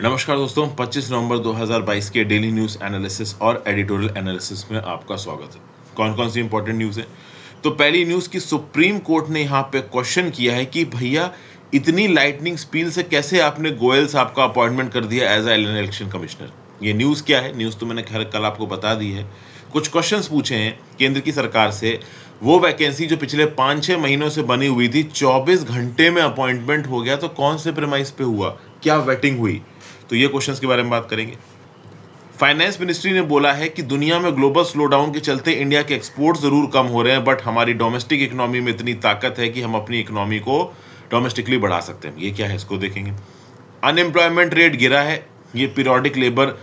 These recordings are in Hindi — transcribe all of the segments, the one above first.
नमस्कार दोस्तों 25 नवंबर 2022 के डेली न्यूज़ एनालिसिस और एडिटोरियल एनालिसिस में आपका स्वागत है कौन कौन सी इंपॉर्टेंट न्यूज़ है तो पहली न्यूज़ की सुप्रीम कोर्ट ने यहाँ पे क्वेश्चन किया है कि भैया इतनी लाइटनिंग स्पील से कैसे आपने गोयल साहब का अपॉइंटमेंट कर दिया एज एन इलेक्शन कमिश्नर ये न्यूज़ क्या है न्यूज़ तो मैंने खैर कल आपको बता दी है कुछ क्वेश्चंस पूछे हैं केंद्र की सरकार से वो वैकेंसी जो पिछले पाँच छः महीनों से बनी हुई थी 24 घंटे में अपॉइंटमेंट हो गया तो कौन से प्रमाइस पे हुआ क्या वेटिंग हुई तो ये क्वेश्चंस के बारे में बात करेंगे फाइनेंस मिनिस्ट्री ने बोला है कि दुनिया में ग्लोबल स्लोडाउन के चलते इंडिया के एक्सपोर्ट ज़रूर कम हो रहे हैं बट हमारी डोमेस्टिक इकोनॉमी में इतनी ताकत है कि हम अपनी इकोनॉमी को डोमेस्टिकली बढ़ा सकते हैं ये क्या है इसको देखेंगे अनएम्प्लॉयमेंट रेट गिरा है ये पीरियडिक लेबर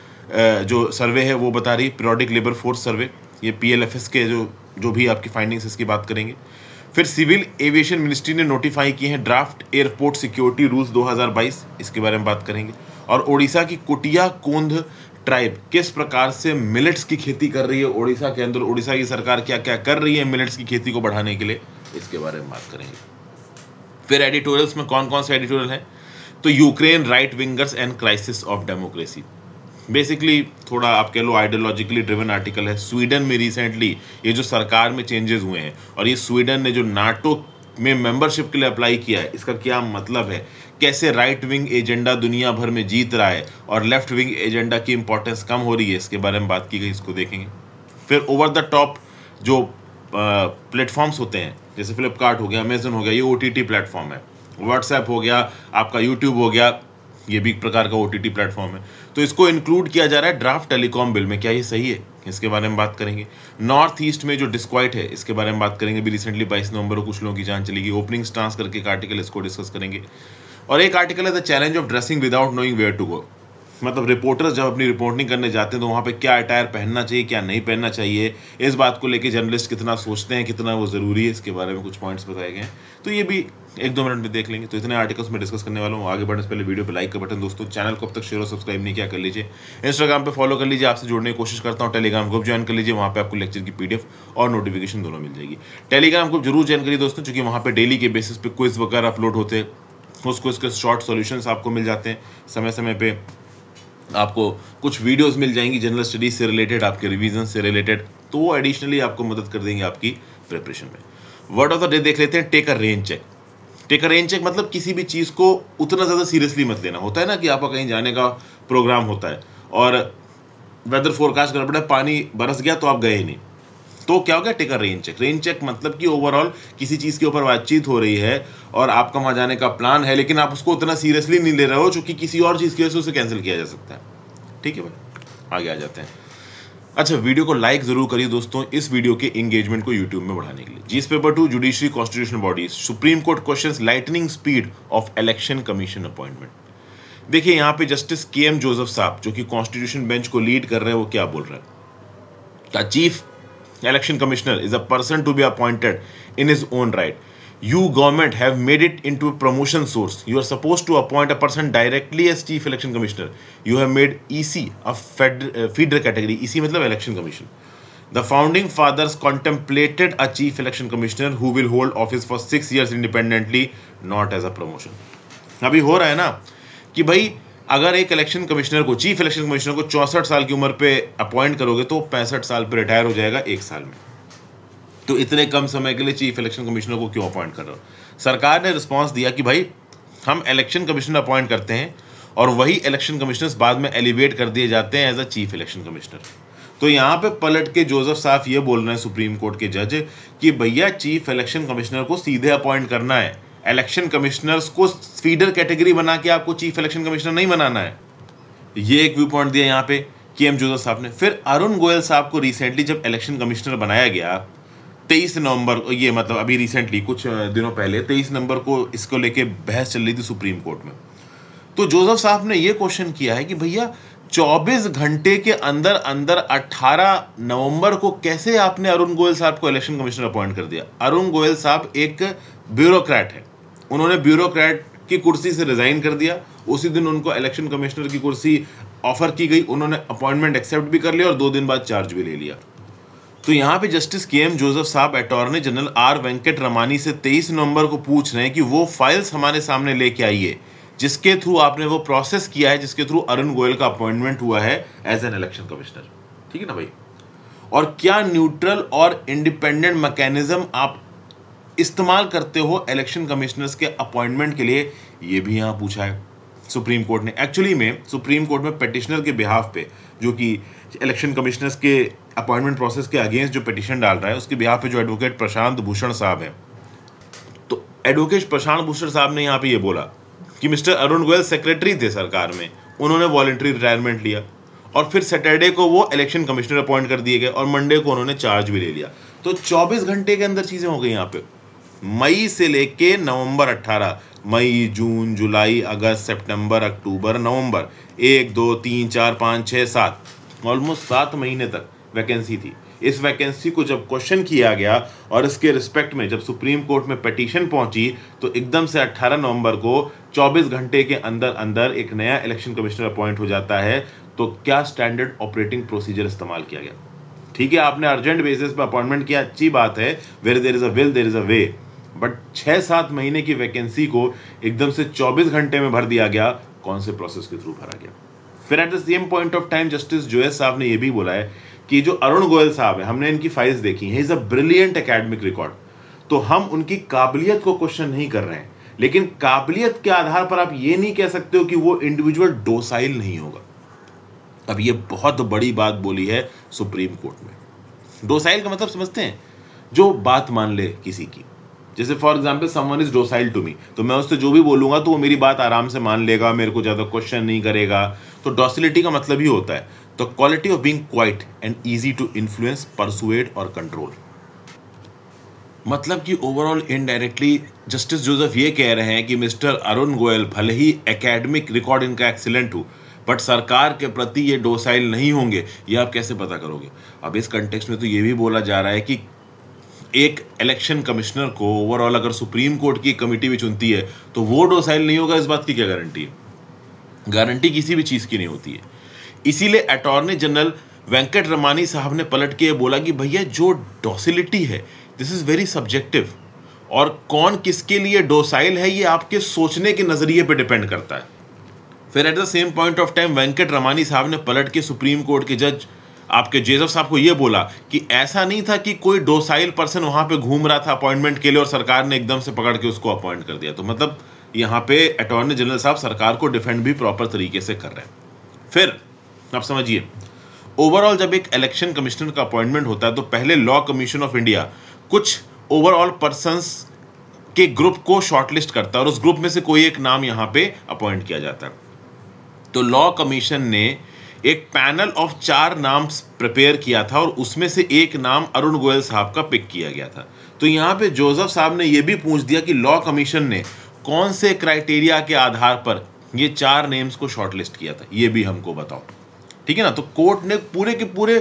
जो सर्वे है वो बता रही पीरियडिक लेबर फोर्स सर्वे ये पी के जो जो भी आपकी फाइंडिंग्स इसकी बात करेंगे फिर सिविल एविएशन मिनिस्ट्री ने नोटिफाई किए हैं ड्राफ्ट एयरपोर्ट सिक्योरिटी रूल्स 2022 इसके बारे में बात करेंगे और उड़ीसा की कुटिया कोंध ट्राइब किस प्रकार से मिलेट्स की खेती कर रही है उड़ीसा के अंदर उड़ीसा की सरकार क्या क्या कर रही है मिलेट्स की खेती को बढ़ाने के लिए इसके बारे में बात करेंगे फिर एडिटोरियल्स में कौन कौन से एडिटोरियल हैं तो Ukraine right wingers and crisis of democracy basically थोड़ा आप कह लो आइडियोलॉजिकली ड्रिवन आर्टिकल है स्वीडन में रिसेंटली ये जो सरकार में चेंजेस हुए हैं और ये स्वीडन ने जो नाटो में मेंबरशिप के लिए अप्लाई किया है इसका क्या मतलब है कैसे राइट विंग एजेंडा दुनिया भर में जीत रहा है और लेफ्ट विंग एजेंडा की इंपॉर्टेंस कम हो रही है इसके बारे में बात की गई इसको देखेंगे फिर ओवर द टॉप जो प्लेटफॉर्म्स होते हैं जैसे फ्लिपकार्ट हो गया अमेजन हो गया ये ओ टी प्लेटफॉर्म है व्हाट्सएप हो गया आपका यूट्यूब हो गया ये भी एक प्रकार का ओ टी प्लेटफॉर्म है तो इसको इंक्लूड किया जा रहा है ड्राफ्ट टेलीकॉम बिल में क्या ये सही है इसके बारे में बात करेंगे नॉर्थ ईस्ट में जो डिस्क्वाइट है इसके बारे में बात करेंगे भी रिसेंटली बाईस नवंबर को कुछ लोगों की जान चलेगी ओपनिंग स्टांस करके एक आर्टिकल इसको डिस्कस करेंगे और एक आर्टिकल है the challenge of dressing without knowing where to go मतलब रिपोर्टर्स जब अपनी रिपोर्टिंग करने जाते हैं तो वहाँ पे क्या अटायर पहनना चाहिए क्या नहीं पहनना चाहिए इस बात को लेके जर्नलिस्ट कितना सोचते हैं कितना वो ज़रूरी है इसके बारे में कुछ पॉइंट्स बताए गए हैं तो ये भी एक दो मिनट में देख लेंगे तो इतने आर्टिकल्स में डिस्कस करने वाला हूँ आगे बढ़ने से पहले वीडियो पर लाइक का बटन दोस्तों चैनल को अब तक शेयर और सब्सक्राइब नहीं किया कर लीजिए इंस्टाग्राम पर फॉलो कर लीजिए आपसे जुड़ने की कोशिश करता हूँ टेलीग्राम ग्रुप ज्वाइन कर लीजिए वहाँ पर आपको लेक्चर की पीडीएफ और नोटिफिकेशन दोनों मिल जाएगी टेलीग्राम ग्रुप जरूर ज्वाइन करिए दोस्तों चूँकि वहाँ पर डेली के बेसिस पे क्विज वगैरह अपलोड होते हैं उसको इसके शॉर्ट सॉल्यूशंस आपको मिल जाते हैं समय समय पे आपको कुछ वीडियोस मिल जाएंगी जनरल स्टडीज से रिलेटेड आपके रिविजन से रिलेटेड तो वो एडिशनली आपको मदद कर देंगे आपकी प्रिपरेशन में वर्ड ऑफ द डे देख लेते हैं take a range check take a range check मतलब किसी भी चीज़ को उतना ज़्यादा सीरियसली मत लेना होता है ना कि आपका कहीं जाने का प्रोग्राम होता है और वेदर फोरकास्ट करना पड़ा पानी बरस गया तो आप गए नहीं तो क्या हो गया take a rain check rain check मतलब कि ओवरऑल किसी चीज़ के ऊपर बातचीत हो रही है और आपका वहाँ जाने का प्लान है लेकिन आप उसको उतना सीरियसली नहीं ले रहे हो चूँकि किसी और चीज़ की वजह से उसे कैंसिल किया जा सकता है ठीक है भाई आगे आ जाते हैं अच्छा वीडियो को लाइक जरूर करिए दोस्तों इस वीडियो के एंगेजमेंट को यूट्यूब में बढ़ाने के लिए GS paper two judiciary constitution bodies supreme court questions lightning speed of election commission appointment देखिए यहाँ पे जस्टिस के एम जोसेफ साहब जो कि कॉन्स्टिट्यूशन बेंच को लीड कर रहे हैं वो क्या बोल रहे हैं the chief election commissioner is a person to be appointed in his own right you government have made it into a promotion source you are supposed to appoint a person directly as chief election commissioner you have made ec a fed, uh, feeder category ec matlab election commission the founding fathers contemplated a chief election commissioner who will hold office for 6 years independently not as a promotion abhi ho raha hai na ki bhai अगर एक इलेक्शन कमिश्नर को चीफ इलेक्शन कमिश्नर को चौंसठ साल की उम्र पे अपॉइंट करोगे तो पैंसठ साल पे रिटायर हो जाएगा एक साल में तो इतने कम समय के लिए चीफ इलेक्शन कमिश्नर को क्यों अपॉइंट कर रहे हो सरकार ने रिस्पॉन्स दिया कि भाई हम इलेक्शन कमिश्नर अपॉइंट करते हैं और वही इलेक्शन कमिश्नर बाद में एलिवेट कर दिए जाते हैं as a chief election commissioner तो यहाँ पे पलट के जोसेफ साफ ये बोल रहे हैं सुप्रीम कोर्ट के जज कि भैया चीफ इलेक्शन कमिश्नर को सीधे अपॉइंट करना है इलेक्शन कमिश्नर्स को फीडर कैटेगरी बना के आपको चीफ इलेक्शन कमिश्नर नहीं बनाना है ये एक व्यू पॉइंट दिया यहाँ पे के एम जोसेफ साहब ने फिर अरुण गोयल साहब को रिसेंटली जब इलेक्शन कमिश्नर बनाया गया तेईस नवंबर ये मतलब अभी रिसेंटली कुछ दिनों पहले तेईस नवंबर को इसको लेके बहस चल रही थी सुप्रीम कोर्ट में तो जोसेफ साहब ने ये क्वेश्चन किया है कि भैया 24 घंटे के अंदर अंदर 18 नवंबर को कैसे आपने अरुण गोयल साहब को इलेक्शन कमिश्नर अपॉइंट कर दिया अरुण गोयल साहब एक ब्यूरोक्रेट है उन्होंने ब्यूरोक्रेट की कुर्सी से रिज़ाइन कर दिया उसी दिन उनको इलेक्शन कमिश्नर की कुर्सी ऑफर की गई उन्होंने अपॉइंटमेंट एक्सेप्ट भी कर लिया और दो दिन बाद चार्ज भी ले लिया तो यहाँ पे जस्टिस के एम जोसेफ साहब attorney general R Venkat Ramani से 23 नवंबर को पूछ रहे हैं कि वो फाइल्स हमारे सामने लेके आइए जिसके थ्रू आपने वो प्रोसेस किया है जिसके थ्रू अरुण गोयल का अपॉइंटमेंट हुआ है एज एन इलेक्शन कमिश्नर ठीक है ना भाई और क्या न्यूट्रल और इंडिपेंडेंट मैकेनिज्म आप इस्तेमाल करते हो इलेक्शन कमिश्नर्स के अपॉइंटमेंट के लिए ये भी यहाँ पूछा है सुप्रीम कोर्ट ने एक्चुअली में सुप्रीम कोर्ट में पटिशनर के बिहाफ पे जो कि इलेक्शन कमिश्नर्स के अपॉइंटमेंट प्रोसेस के अगेंस्ट जो पटिशन डाल रहा है उसके बिहाफ पे जो एडवोकेट प्रशांत भूषण साहब हैं तो एडवोकेट प्रशांत भूषण साहब ने यहाँ पे ये बोला कि मिस्टर अरुण गोयल सेक्रेटरी थे सरकार में उन्होंने वॉल्ट्री रिटायरमेंट लिया और फिर सैटरडे को वो इलेक्शन कमिश्नर अपॉइंट कर दिए गए और मंडे को उन्होंने चार्ज भी ले लिया तो 24 घंटे के अंदर चीज़ें हो गई यहाँ पे मई से लेके नवंबर 18 मई जून जुलाई अगस्त सितंबर अक्टूबर नवंबर एक दो तीन चार पाँच छः सात ऑलमोस्ट सात महीने तक वैकेंसी थी इस वैकेंसी को जब क्वेश्चन किया गया और इसके रिस्पेक्ट में जब सुप्रीम कोर्ट में पटिशन पहुंची तो एकदम से 18 नवंबर को 24 घंटे के अंदर अंदर एक नया इलेक्शन कमिश्नर अपॉइंट हो जाता है तो क्या स्टैंडर्ड ऑपरेटिंग प्रोसीजर इस्तेमाल किया गया ठीक है आपने अर्जेंट बेसिस पर अपॉइंटमेंट किया अच्छी बात है where there is a will there is a way but छः सात महीने की वैकेंसी को एकदम से 24 घंटे में भर दिया गया कौन से प्रोसेस के थ्रू भरा गया फिर at the same point of time justice Joseph साहब ने यह भी बोला है कि जो अरुण गोयल साहब है हमने इनकी फाइल्स देखी है is a brilliant academic record तो हम उनकी काबिलियत को क्वेश्चन नहीं कर रहे हैं लेकिन काबिलियत के आधार पर आप ये नहीं कह सकते हो कि वो इंडिविजुअल डोसाइल नहीं होगा अब ये बहुत बड़ी बात बोली है सुप्रीम कोर्ट में डोसाइल का मतलब समझते हैं जो बात मान ले किसी की जैसे for example someone is docile to me तो मैं उससे जो भी बोलूंगा तो वो मेरी बात आराम से मान लेगा मेरे को ज़्यादा क्वेश्चन नहीं करेगा तो डोसिलिटी का मतलब ही होता है the quality of being quiet and easy to influence persuade और कंट्रोल मतलब कि ओवरऑल इनडायरेक्टली जस्टिस जोसेफ ये कह रहे हैं कि मिस्टर अरुण गोयल भले ही एकेडमिक रिकॉर्ड इनका एक्सीलेंट हो बट सरकार के प्रति ये डोसाइल नहीं होंगे ये आप कैसे पता करोगे अब इस कंटेक्स में तो ये भी बोला जा रहा है कि एक इलेक्शन कमिश्नर को ओवरऑल अगर सुप्रीम कोर्ट की कमेटी भी चुनती है तो वो डोसाइल नहीं होगा इस बात की क्या गारंटी है गारंटी किसी भी चीज़ की नहीं होती है इसीलिए अटॉर्नी जनरल वेंकट रमानी साहब ने पलट के बोला कि भैया जो डोसिलिटी है दिस इज़ वेरी सब्जेक्टिव और कौन किसके लिए डोसाइल है ये आपके सोचने के नज़रिए पर डिपेंड करता है फिर at the same point of time Venkat Ramani साहब ने पलट के सुप्रीम कोर्ट के जज आपके जेजफ साहब को यह बोला कि ऐसा नहीं था कि कोई डोसाइल पर्सन वहां पे घूम रहा था अपॉइंटमेंट के लिए और सरकार ने एकदम से पकड़ के उसको अपॉइंट कर दिया तो मतलब यहाँ पे अटॉर्नी जनरल साहब सरकार को डिफेंड भी प्रॉपर तरीके से कर रहे हैं फिर आप समझिए ओवरऑल जब एक इलेक्शन कमिश्नर का अपॉइंटमेंट होता है तो पहले लॉ कमीशन ऑफ इंडिया कुछ ओवरऑल पर्सन के ग्रुप को शॉर्टलिस्ट करता है और उस ग्रुप में से कोई एक नाम यहाँ पे अपॉइंट किया जाता है तो लॉ कमीशन ने एक पैनल ऑफ चार नाम प्रिपेयर किया था और उसमें से एक नाम अरुण गोयल साहब का पिक किया गया था तो यहाँ पे जोसेफ साहब ने यह भी पूछ दिया कि लॉ कमीशन ने कौन से क्राइटेरिया के आधार पर ये चार नेम्स को शॉर्टलिस्ट किया था ये भी हमको बताओ ठीक है ना तो कोर्ट ने पूरे के पूरे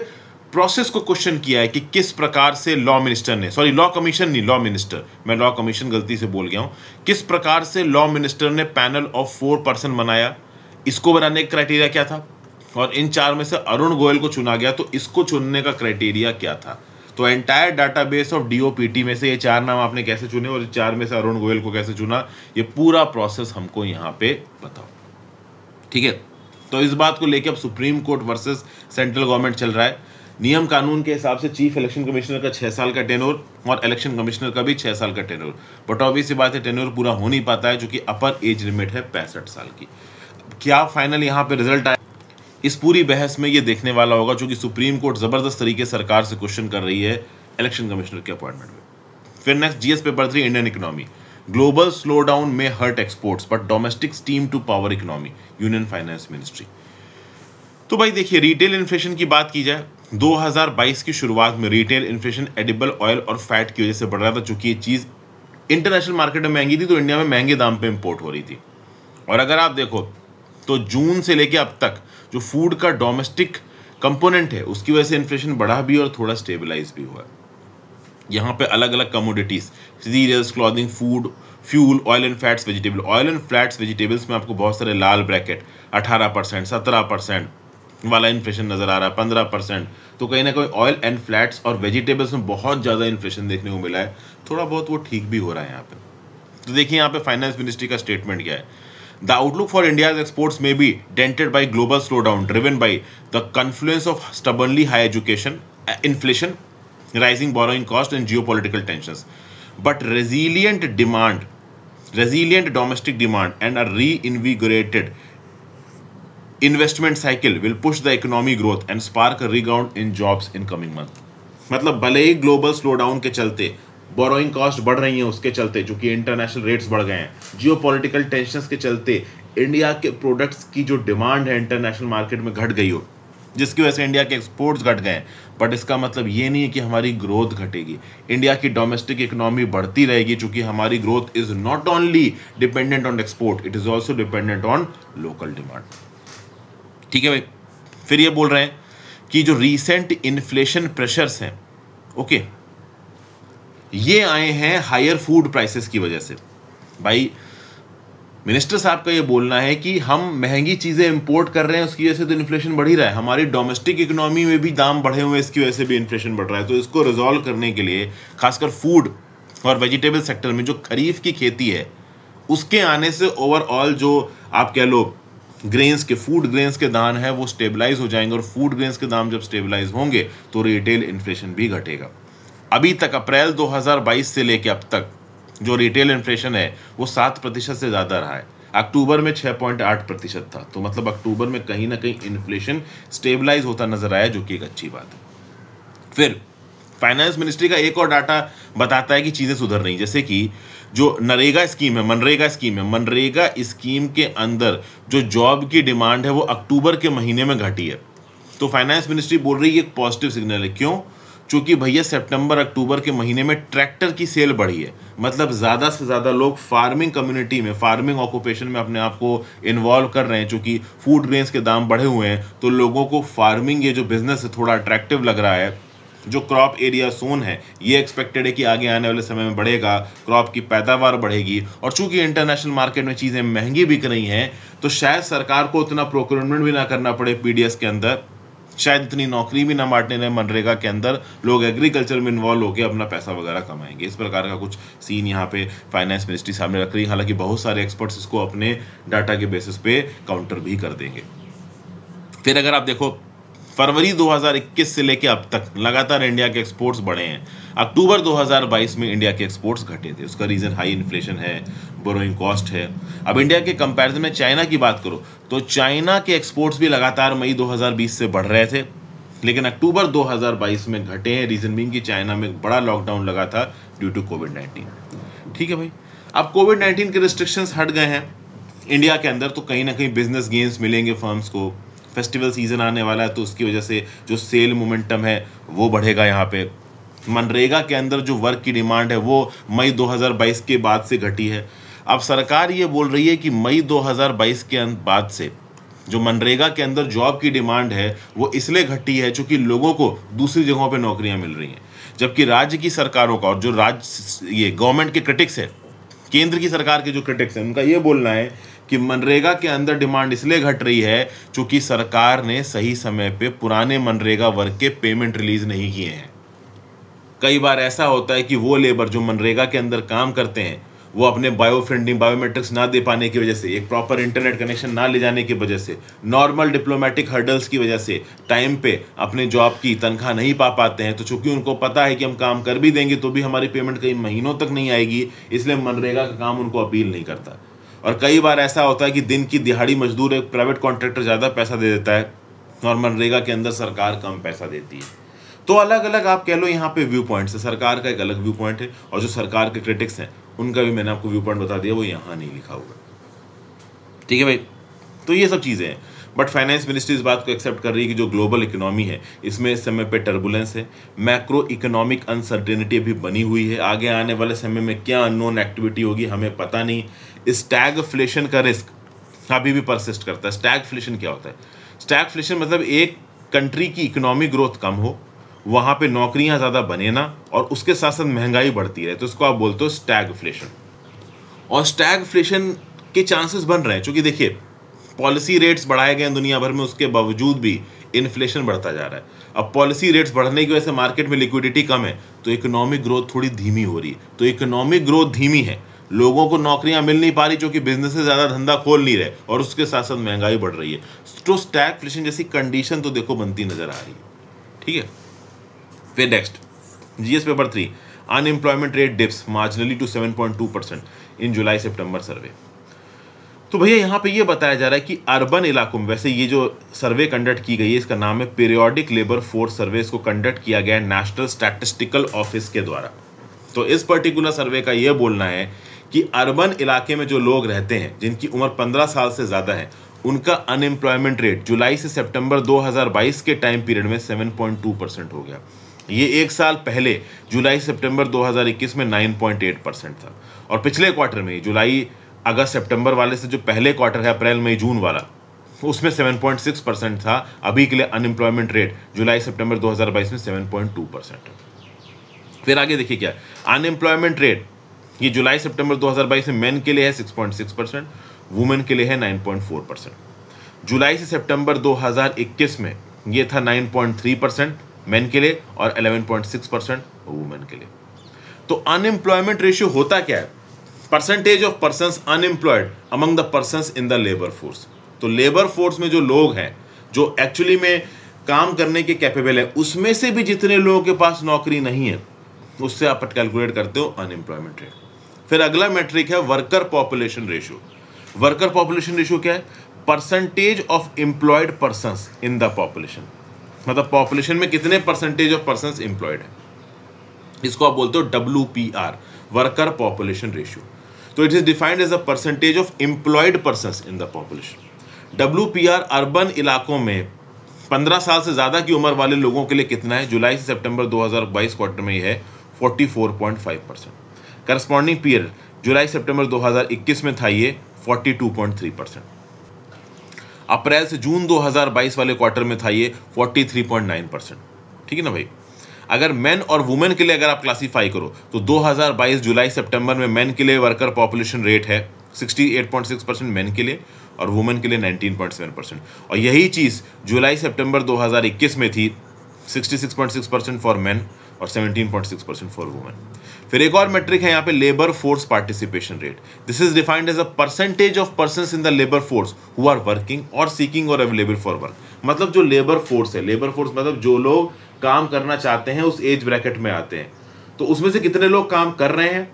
प्रोसेस को क्वेश्चन किया है कि किस प्रकार से लॉ मिनिस्टर ने सॉरी लॉ कमीशन नहीं लॉ मिनिस्टर मैं लॉ कमीशन गलती से बोल गया हूं किस प्रकार से लॉ मिनिस्टर ने पैनल ऑफ फोर पर्सन बनाया इसको बनाने का क्राइटेरिया क्या था और इन चार में से अरुण गोयल को चुना गया तो इसको चुनने का क्राइटेरिया क्या था तो एंटायर डाटाबेस ऑफ डीओपीटी में से ये चार नाम आपने कैसे चुने और चार में से अरुण गोयल को कैसे चुना ये पूरा प्रोसेस हमको यहाँ पे बताओ ठीक है तो इस बात को लेकर अब supreme court versus central government चल रहा है नियम कानून के हिसाब से चीफ इलेक्शन कमिश्नर का छह साल का टेनोर और इलेक्शन कमिश्नर का भी छह साल का टेनोर बट ऑब्वियस बात है टेनोर पूरा हो नहीं पाता है जो कि अपर एज लिमिट है पैंसठ साल की क्या फाइनल यहाँ पे रिजल्ट आया इस पूरी बहस में ये देखने वाला होगा चूंकि सुप्रीम कोर्ट ज़बरदस्त तरीके सरकार से क्वेश्चन कर रही है इलेक्शन कमिश्नर के अपॉइंटमेंट में फिर next GS paper three Indian economy global slowdown में hurt exports but domestic steam to power economy union finance ministry तो भाई देखिए रिटेल इन्फ्लेशन की बात की जाए 2022 की शुरुआत में रिटेल इन्फ्लेशन एडिबल ऑयल और फैट की वजह से बढ़ रहा था चूंकि ये चीज़ इंटरनेशनल मार्केट में महंगी थी तो इंडिया में महंगे दाम पे इंपोर्ट हो रही थी और अगर आप देखो तो जून से लेके अब तक जो फूड का डोमेस्टिक कंपोनेंट है उसकी वजह से इन्फ्लेशन बढ़ा भी और थोड़ा स्टेबलाइज भी हुआ यहाँ पे अलग अलग commodities cereals clothing food fuel oil and fats vegetable oil and fats vegetables में आपको बहुत सारे लाल ब्रैकेट 18 परसेंट सत्रह परसेंट वाला इन्फ्लेशन नज़र आ रहा है पंद्रह परसेंट तो कहीं ना कहीं ऑयल एंड फ्लैट्स और वेजिटेबल्स में बहुत ज़्यादा इन्फ्लेशन देखने को मिला है थोड़ा बहुत वो ठीक भी हो रहा है यहाँ पे तो देखिए यहाँ पे फाइनेंस मिनिस्ट्री का स्टेटमेंट क्या है The outlook for India's exports may be dented by global slowdown driven by the confluence of stubbornly high education, uh, inflation, rising borrowing costs and geopolitical tensions. But resilient demand, resilient domestic demand and a reinvigorated cycle will push the economy growth and spark a rebound in jobs in coming month मतलब भले ही ग्लोबल स्लो के चलते बोरोइंग कॉस्ट बढ़ रही है उसके चलते जो कि इंटरनेशनल रेट्स बढ़ गए हैं जियो पोलिटिकल टेंशन के चलते इंडिया के प्रोडक्ट्स की जो डिमांड है इंटरनेशनल मार्केट में घट गई हो जिसकी वजह से इंडिया के एक्सपोर्ट्स घट गए बट इसका मतलब ये नहीं है कि हमारी ग्रोथ घटेगी इंडिया की डोमेस्टिक इकोनॉमी बढ़ती रहेगी चूंकि हमारी growth is not only dependent on export it is also dependent on local demand ठीक है भाई फिर ये बोल रहे हैं कि जो रिसेंट इन्फ्लेशन प्रेशर्स हैं ओके okay, ये आए हैं हायर फूड प्राइसेस की वजह से भाई मिनिस्टर साहब का ये बोलना है कि हम महंगी चीज़ें इंपोर्ट कर रहे हैं उसकी वजह से तो इन्फ्लेशन बढ़ ही रहा है हमारी डोमेस्टिक इकोनॉमी में भी दाम बढ़े हुए हैं इसकी वजह से भी इन्फ्लेशन बढ़ रहा है तो इसको रिजॉल्व करने के लिए खासकर फूड और वेजिटेबल सेक्टर में जो खरीफ की खेती है उसके आने से ओवरऑल जो आप कह लो ग्रेन्स के फूड ग्रेन्स के दाम है वो स्टेबलाइज हो जाएंगे और फूड ग्रेन्स के दाम जब स्टेबलाइज होंगे तो रिटेल इन्फ्लेशन भी घटेगा अभी तक अप्रैल 2022 से लेकर अब तक जो रिटेल इन्फ्लेशन है वो सात प्रतिशत से ज़्यादा रहा है अक्टूबर में छह पॉइंट आठ प्रतिशत था तो मतलब अक्टूबर में कहीं ना कहीं इन्फ्लेशन स्टेबलाइज होता नजर आया जो कि एक अच्छी बात है फिर फाइनेंस मिनिस्ट्री का एक और डाटा बताता है कि चीज़ें सुधर रही जैसे कि जो नरेगा स्कीम है मनरेगा स्कीम है मनरेगा स्कीम के अंदर जो जॉब की डिमांड है वो अक्टूबर के महीने में घटी है तो फाइनेंस मिनिस्ट्री बोल रही है एक पॉजिटिव सिग्नल है क्यों चूँकि भैया सितंबर अक्टूबर के महीने में ट्रैक्टर की सेल बढ़ी है मतलब ज़्यादा से ज़्यादा लोग फार्मिंग कम्युनिटी में फार्मिंग ऑक्यूपेशन में अपने आप को इन्वॉल्व कर रहे हैं चूँकि फूड ग्रेन्स के दाम बढ़े हुए हैं तो लोगों को फार्मिंग ये जो बिज़नेस है थोड़ा अट्रैक्टिव लग रहा है जो क्रॉप एरिया सोन है ये एक्सपेक्टेड है कि आगे आने वाले समय में बढ़ेगा क्रॉप की पैदावार बढ़ेगी और चूंकि इंटरनेशनल मार्केट में चीज़ें महंगी बिक रही हैं तो शायद सरकार को उतना प्रोक्योरमेंट भी ना करना पड़े पीडीएस के अंदर शायद इतनी नौकरी भी ना बांटने रहे मनरेगा के अंदर लोग एग्रीकल्चर में इन्वॉल्व होकर अपना पैसा वगैरह कमाएंगे इस प्रकार का कुछ सीन यहाँ पे फाइनेंस मिनिस्ट्री सामने रख रही है हालांकि बहुत सारे एक्सपर्ट्स इसको अपने डाटा के बेसिस पे काउंटर भी कर देंगे फिर अगर आप देखो फरवरी 2021 से लेकर अब तक लगातार इंडिया के एक्सपोर्ट्स बढ़े हैं अक्टूबर 2022 में इंडिया के एक्सपोर्ट्स घटे थे उसका रीज़न हाई इन्फ्लेशन है बोरोइंग कॉस्ट है अब इंडिया के कंपैरिजन में चाइना की बात करो तो चाइना के एक्सपोर्ट्स भी लगातार मई 2020 से बढ़ रहे थे लेकिन अक्टूबर 2022 में घटे हैं रीजन बिंग कि चाइना में बड़ा लॉकडाउन लगा था ड्यू टू कोविड नाइन्टीन ठीक है भाई अब कोविड नाइन्टीन के रिस्ट्रिक्शंस हट गए हैं इंडिया के अंदर तो कहीं ना कहीं बिजनेस गेंस मिलेंगे फर्म्स को फेस्टिवल सीजन आने वाला है तो उसकी वजह से जो सेल मोमेंटम है वो बढ़ेगा यहाँ पे मनरेगा के अंदर जो वर्क की डिमांड है वो मई 2022 के बाद से घटी है अब सरकार ये बोल रही है कि मई 2022 के अंत बाद से जो मनरेगा के अंदर जॉब की डिमांड है वो इसलिए घटी है चूँकि लोगों को दूसरी जगहों पे नौकरियां मिल रही हैं जबकि राज्य की सरकारों का और जो राज्य ये गवर्नमेंट के क्रिटिक्स है केंद्र की सरकार के जो क्रिटिक्स हैं उनका ये बोलना है कि मनरेगा के अंदर डिमांड इसलिए घट रही है क्योंकि सरकार ने सही समय पे पुराने मनरेगा वर्क के पेमेंट रिलीज नहीं किए हैं कई बार ऐसा होता है कि वो लेबर जो मनरेगा के अंदर काम करते हैं वो अपने बायो बायोमेट्रिक्स ना दे पाने की वजह से एक प्रॉपर इंटरनेट कनेक्शन ना ले जाने की वजह से नॉर्मल डिप्लोमेटिक हर्डल्स की वजह से टाइम पे अपने जॉब की तनख्वाह नहीं पा पाते हैं तो चूंकि उनको पता है कि हम काम कर भी देंगे तो भी हमारी पेमेंट कई महीनों तक नहीं आएगी इसलिए मनरेगा का काम उनको अपील नहीं करता और कई बार ऐसा होता है कि दिन की दिहाड़ी मजदूर एक प्राइवेट कॉन्ट्रैक्टर ज़्यादा पैसा दे देता है और मनरेगा के अंदर सरकार कम पैसा देती है तो अलग अलग आप कह लो यहाँ पे व्यू पॉइंट्स है सरकार का एक अलग व्यू पॉइंट है और जो सरकार के क्रिटिक्स हैं उनका भी मैंने आपको व्यू पॉइंट बता दिया वो यहाँ नहीं लिखा होगा ठीक है भाई तो ये सब चीज़ें हैं बट फाइनेंस मिनिस्ट्री इस बात को एक्सेप्ट कर रही है कि जो ग्लोबल इकोनॉमी है इसमें इस समय पे टर्बुलेंस है मैक्रो इकोनॉमिक अनसर्टेनिटी अभी बनी हुई है आगे आने वाले समय में क्या अननोन एक्टिविटी होगी हमें पता नहीं स्टैग फ्लेशन का रिस्क अभी भी परसिस्ट करता है स्टैग फ्लेशन क्या होता है स्टैग फ्लेशन मतलब एक कंट्री की इकोनॉमिक ग्रोथ कम हो वहाँ पे नौकरियाँ ज़्यादा बने ना और उसके साथ साथ महंगाई बढ़ती रहे तो उसको आप बोलते हो स्टैग फ्लेशन और स्टैग फ्लेशन के चांसेस बन रहे हैं क्योंकि देखिए पॉलिसी रेट्स बढ़ाए गए हैं दुनिया भर में उसके बावजूद भी इन्फ्लेशन बढ़ता जा रहा है अब पॉलिसी रेट्स बढ़ने की वजह से मार्केट में लिक्विडिटी कम है तो इकोनॉमिक ग्रोथ थोड़ी धीमी हो रही है तो इकोनॉमिक ग्रोथ धीमी है लोगों को नौकरियां मिल नहीं पा रही जो कि बिजनेस से ज़्यादा धंधा खोल नहीं रहे और उसके साथ साथ महंगाई बढ़ रही है तो स्टैग फ्लेशन जैसी कंडीशन तो देखो बनती नज़र आ रही है ठीक है फिर next GS paper three unemployment rate dips marginally to 7.2 percent in July September survey तो भैया यहाँ पे ये बताया जा रहा है कि अर्बन इलाकों में वैसे ये जो सर्वे कंडक्ट की गई है इसका नाम है पीरियोडिक लेबर फोर्स सर्वे इसको कंडक्ट किया गया है नेशनल स्टैटिस्टिकल ऑफिस के द्वारा तो इस पर्टिकुलर सर्वे का यह बोलना है कि अर्बन इलाके में जो लोग रहते हैं जिनकी उम्र 15 साल से ज़्यादा है उनका अनएम्प्लॉयमेंट रेट जुलाई से सितंबर 2022 के टाइम पीरियड में 7.2 परसेंट हो गया ये एक साल पहले जुलाई सितंबर 2021 में 9.8 परसेंट था और पिछले क्वार्टर में जुलाई अगस्त सितंबर वाले से जो पहले क्वार्टर है अप्रैल मई जून वाला उसमें 7.6 परसेंट था अभी के लिए अनएम्प्लॉयमेंट रेट जुलाई सितंबर 2022 में 7.2 परसेंट है फिर आगे देखिए क्या अनएम्प्लॉयमेंट रेट ये जुलाई सितंबर 2022 में मेन के लिए है 6.6 परसेंट वुमेन के लिए है 9.4 परसेंट जुलाई से सितंबर 2021 में ये था 9.3 परसेंट मेन के लिए और 11.6 परसेंट वुमेन के लिए तो अनएम्प्लॉयमेंट रेशियो होता क्या है percentage of person unemployed among the person in the labour force तो लेबर फोर्स में जो लोग हैं जो एक्चुअली में काम करने के कैपेबल है उसमें से भी जितने लोगों के पास नौकरी नहीं है उससे आप कैलकुलेट करते हो अनएम्प्लॉयमेंट रेट फिर अगला मेट्रिक है worker population ratio worker population ratio क्या है percentage of employed person in the population मतलब पॉपुलेशन में कितने परसेंटेज ऑफ पर्सन एम्प्लॉयड है इसको आप बोलते हो W P R worker population ratio तो it is defined as a percentage of employed person in the population W P R urban इलाकों में पंद्रह साल से ज़्यादा की उम्र वाले लोगों के लिए कितना है जुलाई से सितंबर 2022 क्वार्टर में यह है 44.5 परसेंट करस्पॉन्डिंग पीरियड जुलाई सितंबर 2021 में था ये 42.3 परसेंट अप्रैल से जून 2022 वाले क्वार्टर में था ये 43.9 परसेंट ठीक है ना भाई अगर मेन और वुमेन के लिए अगर आप क्लासीफाई करो तो 2022 जुलाई सितंबर में मेन के लिए वर्कर पॉपुलेशन रेट है 68.6 परसेंट मेन के लिए और वुमेन के लिए 19.7 परसेंट और यही चीज़ जुलाई सेप्टेम्बर दो में थी सिक्सटी परसेंट फॉर मैन और सेवनटीन परसेंट फॉर वुमेन फिर एक और मेट्रिक है यहाँ पे labour force participation rate this is defined as a percentage of person in the labour force who are working और सीकिंग और अवेलेबल फॉर वर्क मतलब जो लेबर फोर्स है लेबर फोर्स मतलब जो लोग काम करना चाहते हैं उस एज ब्रैकेट में आते हैं तो उसमें से कितने लोग काम कर रहे हैं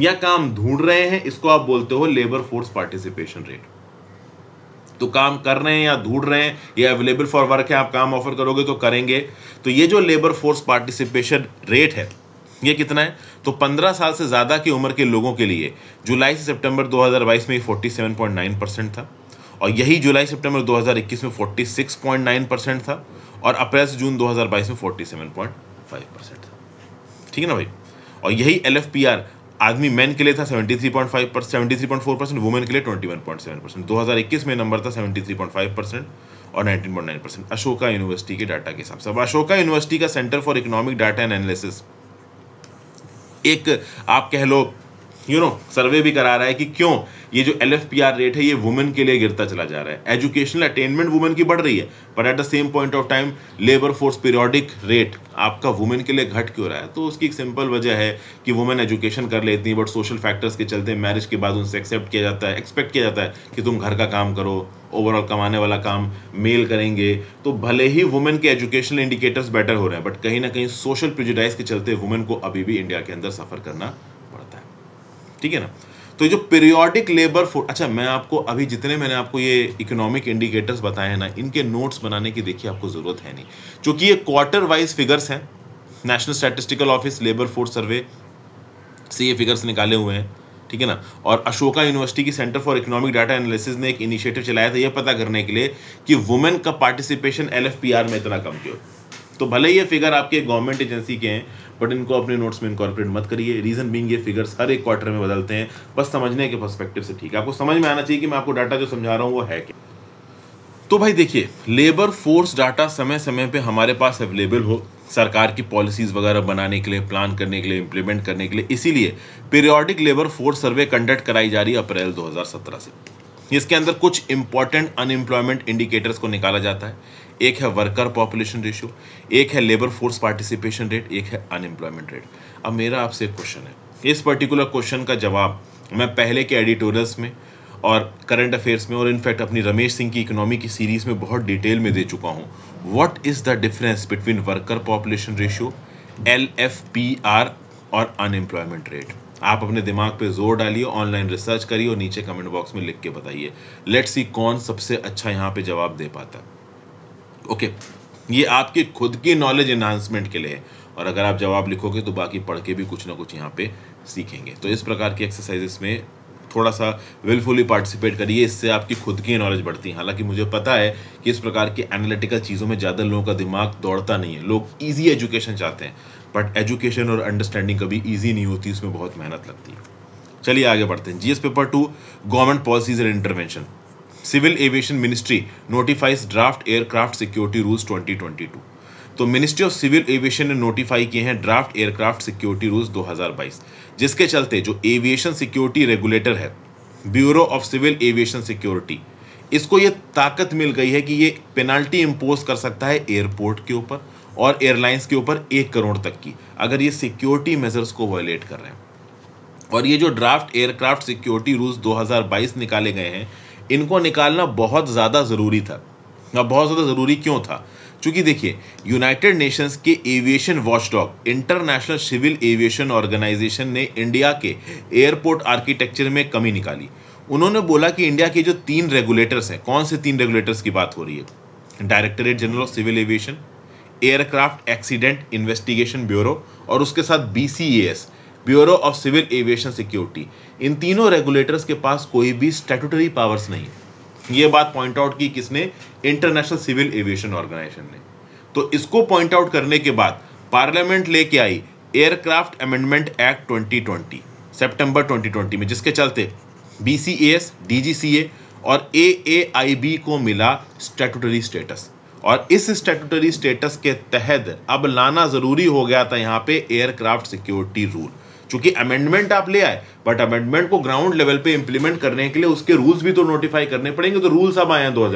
या काम ढूंढ रहे हैं इसको आप बोलते हो लेबर फोर्स पार्टिसिपेशन रेट तो काम कर रहे हैं या ढूंढ रहे हैं या अवेलेबल फॉर वर्क है आप काम ऑफर करोगे तो करेंगे तो ये जो लेबर फोर्स पार्टिसिपेशन रेट है ये कितना है तो 15 साल से ज़्यादा की उम्र के लोगों के लिए जुलाई से सितंबर 2022 में ये 47.9 परसेंट था और यही जुलाई सितंबर 2021 में 46.9 परसेंट था और अप्रैल से जून 2022 में 47.5 परसेंट था ठीक है ना भाई और यही एल आदमी मैन के लिए था 73.5 पर 73.4 परसेंट वुमेन के लिए 21.7 परसेंट दो में नंबर था 73.5 परसेंट और 19.9 परसेंट अशोका यूनिवर्सिटी के डाटा के हिसाब से अब अशोका यूनिवर्सिटी का centre for economic data and analysis एक आप कह लो यू नो सर्वे भी करा रहा है कि क्यों ये जो एल रेट है ये वुमेन के लिए गिरता चला जा रहा है एजुकेशनल अटेनमेंट वुमेन की बढ़ रही है पर at the same point of time labour force periodic rate आपका वुमेन के लिए घट क्यों रहा है तो उसकी एक सिंपल वजह है कि वुमेन एजुकेशन कर लेती है बट सोशल फैक्टर्स के चलते मैरिज के बाद उनसे एक्सेप्ट किया जाता है एक्सपेक्ट किया जाता है कि तुम घर का काम करो ओवरऑल कमाने वाला काम मेल करेंगे तो भले ही वुमेन के एजुकेशनल इंडिकेटर्स बेटर हो रहे हैं बट कहीं ना कहीं सोशल प्रिजिडाइज के चलते वुमेन को अभी भी इंडिया के अंदर सफ़र करना पड़ता है ठीक है ना तो जो पीरियोडिक लेबर फोर्स अच्छा मैं आपको अभी जितने मैंने आपको ये इकोनॉमिक इंडिकेटर्स बताए हैं ना इनके नोट्स बनाने की देखिए आपको ज़रूरत है नहीं क्योंकि ये क्वार्टर वाइज फिगर्स हैं national statistical office labour force survey से ये फिगर्स निकाले हुए हैं ठीक है ना और अशोका यूनिवर्सिटी की centre for economic data analysis ने एक इनिशिएटिव चलाया था यह पता करने के लिए कि वुमेन का पार्टिसिपेशन एल में इतना कम क्यों तो भले ये फिगर आपके गवर्नमेंट एजेंसी के हैं बट इनको अपने नोट्स में इनकॉर्पोरेट मत करिए रीजन बींग ये फिगर्स हर एक क्वार्टर में बदलते हैं बस समझने के परस्पेक्टिव से ठीक है आपको समझ में आना चाहिए कि मैं आपको डाटा जो समझा रहा हूँ वो है क्या तो भाई देखिए लेबर फोर्स डाटा समय समय पे हमारे पास अवेलेबल हो सरकार की पॉलिसीज़ वगैरह बनाने के लिए प्लान करने के लिए इम्प्लीमेंट करने के लिए इसीलिए periodic labour force survey conduct कराई जा रही है अप्रैल 2017 से इसके अंदर कुछ इंपॉर्टेंट अनएम्प्लॉयमेंट इंडिकेटर्स को निकाला जाता है एक है वर्कर पॉपुलेशन रेशियो एक है लेबर फोर्स पार्टिसिपेशन रेट एक है अनएम्प्लॉयमेंट रेट अब मेरा आपसे एक क्वेश्चन है इस पर्टिकुलर क्वेश्चन का जवाब मैं पहले के एडिटोरियल्स में और करंट अफेयर्स में और इनफैक्ट अपनी रमेश सिंह की इकोनॉमी की सीरीज में बहुत डिटेल में दे चुका हूँ what is the difference between worker population ratio L F P R और अनएम्प्लॉयमेंट रेट आप अपने दिमाग पे जोर डालिए ऑनलाइन रिसर्च करिए और नीचे कमेंट बॉक्स में लिख के बताइए लेट्स सी कौन सबसे अच्छा यहाँ पे जवाब दे पाता है ओके ये आपकी खुद की नॉलेज इन्हांसमेंट के लिए और अगर आप जवाब लिखोगे तो बाकी पढ़ के भी कुछ ना कुछ यहाँ पे सीखेंगे तो इस प्रकार की एक्सरसाइजेस में थोड़ा सा विलफुली पार्टिसिपेट करिए इससे आपकी खुद की नॉलेज बढ़ती है हालांकि मुझे पता है कि इस प्रकार की एनालिटिकल चीज़ों में ज़्यादा लोगों का दिमाग दौड़ता नहीं है लोग ईजी एजुकेशन चाहते हैं बट एजुकेशन और अंडरस्टैंडिंग कभी ईजी नहीं होती उसमें बहुत मेहनत लगती है चलिए आगे बढ़ते हैं GS paper two government policies and intervention civil aviation ministry notifies draft aircraft security rules 2022 तो मिनिस्ट्री ऑफ सिविल एविएशन ने नोटिफाई किए हैं ड्राफ्ट एयरक्राफ्ट सिक्योरिटी रूल्स 2022 जिसके चलते जो एविएशन सिक्योरिटी रेगुलेटर है bureau of civil aviation security इसको ये ताकत मिल गई है कि ये पेनाल्टी इम्पोज कर सकता है एयरपोर्ट के ऊपर और एयरलाइंस के ऊपर एक करोड़ तक की अगर ये सिक्योरिटी मेजर्स को वायलेट कर रहे हैं और ये जो ड्राफ्ट एयरक्राफ्ट सिक्योरिटी रूल्स 2022 निकाले गए हैं इनको निकालना बहुत ज़्यादा ज़रूरी था अब बहुत ज़्यादा ज़रूरी क्यों था क्योंकि देखिए यूनाइटेड नेशंस के aviation watchdog international civil aviation organisation ने इंडिया के एयरपोर्ट आर्किटेक्चर में कमी निकाली उन्होंने बोला कि इंडिया के जो तीन रेगुलेटर्स हैं कौन से तीन रेगुलेटर्स की बात हो रही है directorate general of civil aviation aircraft accident investigation bureau और उसके साथ B C S bureau of civil aviation security इन तीनों रेगुलेटर्स के पास कोई भी स्टैटूटरी पावर्स नहीं ये बात पॉइंट आउट की किसने इंटरनेशनल सिविल एविएशन ऑर्गेनाइजेशन ने तो इसको पॉइंट आउट करने के बाद पार्लियामेंट लेके आई एयरक्राफ्ट अमेंडमेंट एक्ट 2020 सितंबर 2020 में जिसके चलते B C S D G C A और ए ए आई बी को मिला स्टेटूटरी स्टेटस और इस स्टेटूटरी स्टेटस के तहत अब लाना ज़रूरी हो गया था यहाँ पे एयरक्राफ्ट सिक्योरिटी रूल चूंकि अमेंडमेंट आप ले आए बट अमेंडमेंट को ग्राउंड लेवल पे इंप्लीमेंट करने के लिए उसके रूल्स भी तो नोटिफाई करने पड़ेंगे तो रूल्स अब आए हैं दो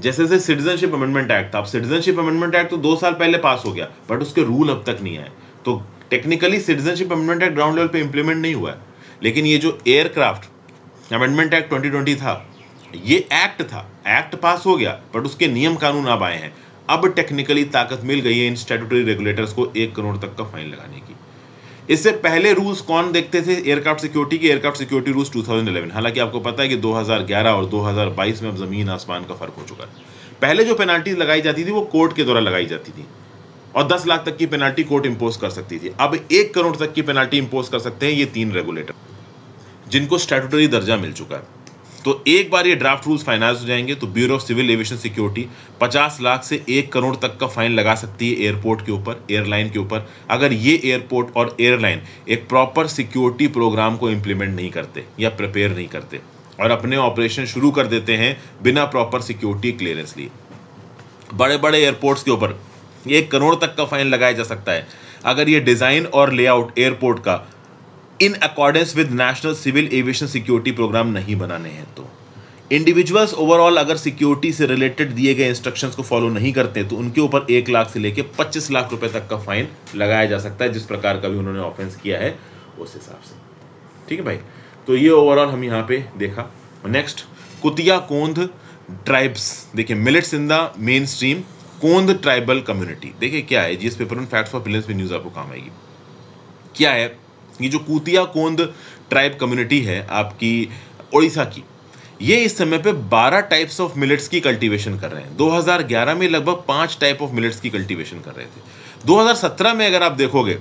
जैसे जैसे सिटीजनशिप अमेंडमेंट एक्ट था सिटीजनशिप अमेंडमेंट एक्ट तो दो साल पहले पास हो गया बट उसके रूल अब तक नहीं आए तो technically citizenship amendment act ground level पर इंप्लीमेंट नहीं हुआ है लेकिन ये जो एयरक्राफ्ट अमेंडमेंट एक्ट ट्वेंटी था ये एक्ट था एक्ट पास हो गया बट उसके नियम कानून अब आए हैं अब टेक्निकली ताकत मिल गई है इन स्टेटूटरी रेगुलेटर्स को एक करोड़ तक का फाइन लगाने की इससे पहले रूल्स कौन देखते थे एयरक्राफ्ट सिक्योरिटी के एयरक्राफ्ट सिक्योरिटी रूल्स 2011 हालांकि आपको पता है कि 2011 और 2022 में अब ज़मीन आसमान का फर्क हो चुका है पहले जो पेनाल्टीज लगाई जाती थी वो कोर्ट के द्वारा लगाई जाती थी और 10 लाख तक की पेनाल्टी कोर्ट इम्पोज कर सकती थी अब एक करोड़ तक की पेनाल्टी इम्पोज कर सकते हैं ये तीन रेगुलेटर जिनको स्टेटरी दर्जा मिल चुका है तो एक बार ये ड्राफ्ट रूल्स फाइनेंस हो जाएंगे तो bureau of civil aviation security 50 lakh से एक करोड़ तक का फाइन लगा सकती है एयरपोर्ट के ऊपर एयरलाइन के ऊपर अगर ये एयरपोर्ट और एयरलाइन एक प्रॉपर सिक्योरिटी प्रोग्राम को इम्प्लीमेंट नहीं करते या प्रिपेयर नहीं करते और अपने ऑपरेशन शुरू कर देते हैं बिना प्रॉपर सिक्योरिटी क्लियरेंस लिए बड़े बड़े एयरपोर्ट्स के ऊपर एक करोड़ तक का फाइन लगाया जा सकता है अगर ये डिज़ाइन और लेआउट एयरपोर्ट का in accordance with national civil aviation security program नहीं बनाने हैं तो इंडिविजुअल्स ओवरऑल अगर सिक्योरिटी से रिलेटेड दिए गए इंस्ट्रक्शंस को फॉलो नहीं करते तो उनके ऊपर एक लाख से लेकर पच्चीस लाख रुपए तक का फाइन लगाया जा सकता है जिस प्रकार का भी उन्होंने ऑफेंस किया है उस हिसाब से ठीक है भाई तो ये ओवरऑल हम यहाँ पे देखा नेक्स्ट कुतिया कोंध ट्राइब्स देखिए millets in the mainstream Kondh tribal community देखिए क्या है जिस पेपर में फैक्ट्स फॉर प्रिलिम्स में न्यूज़ आपको काम आएगी क्या है ये जो कूतिया कोंद ट्राइब कम्युनिटी है आपकी उड़ीसा की ये इस समय पे 12 टाइप्स ऑफ मिलेट्स की कल्टीवेशन कर रहे हैं 2011 में लगभग पांच टाइप ऑफ मिलेट्स की कल्टीवेशन कर रहे थे 2017 में अगर आप देखोगे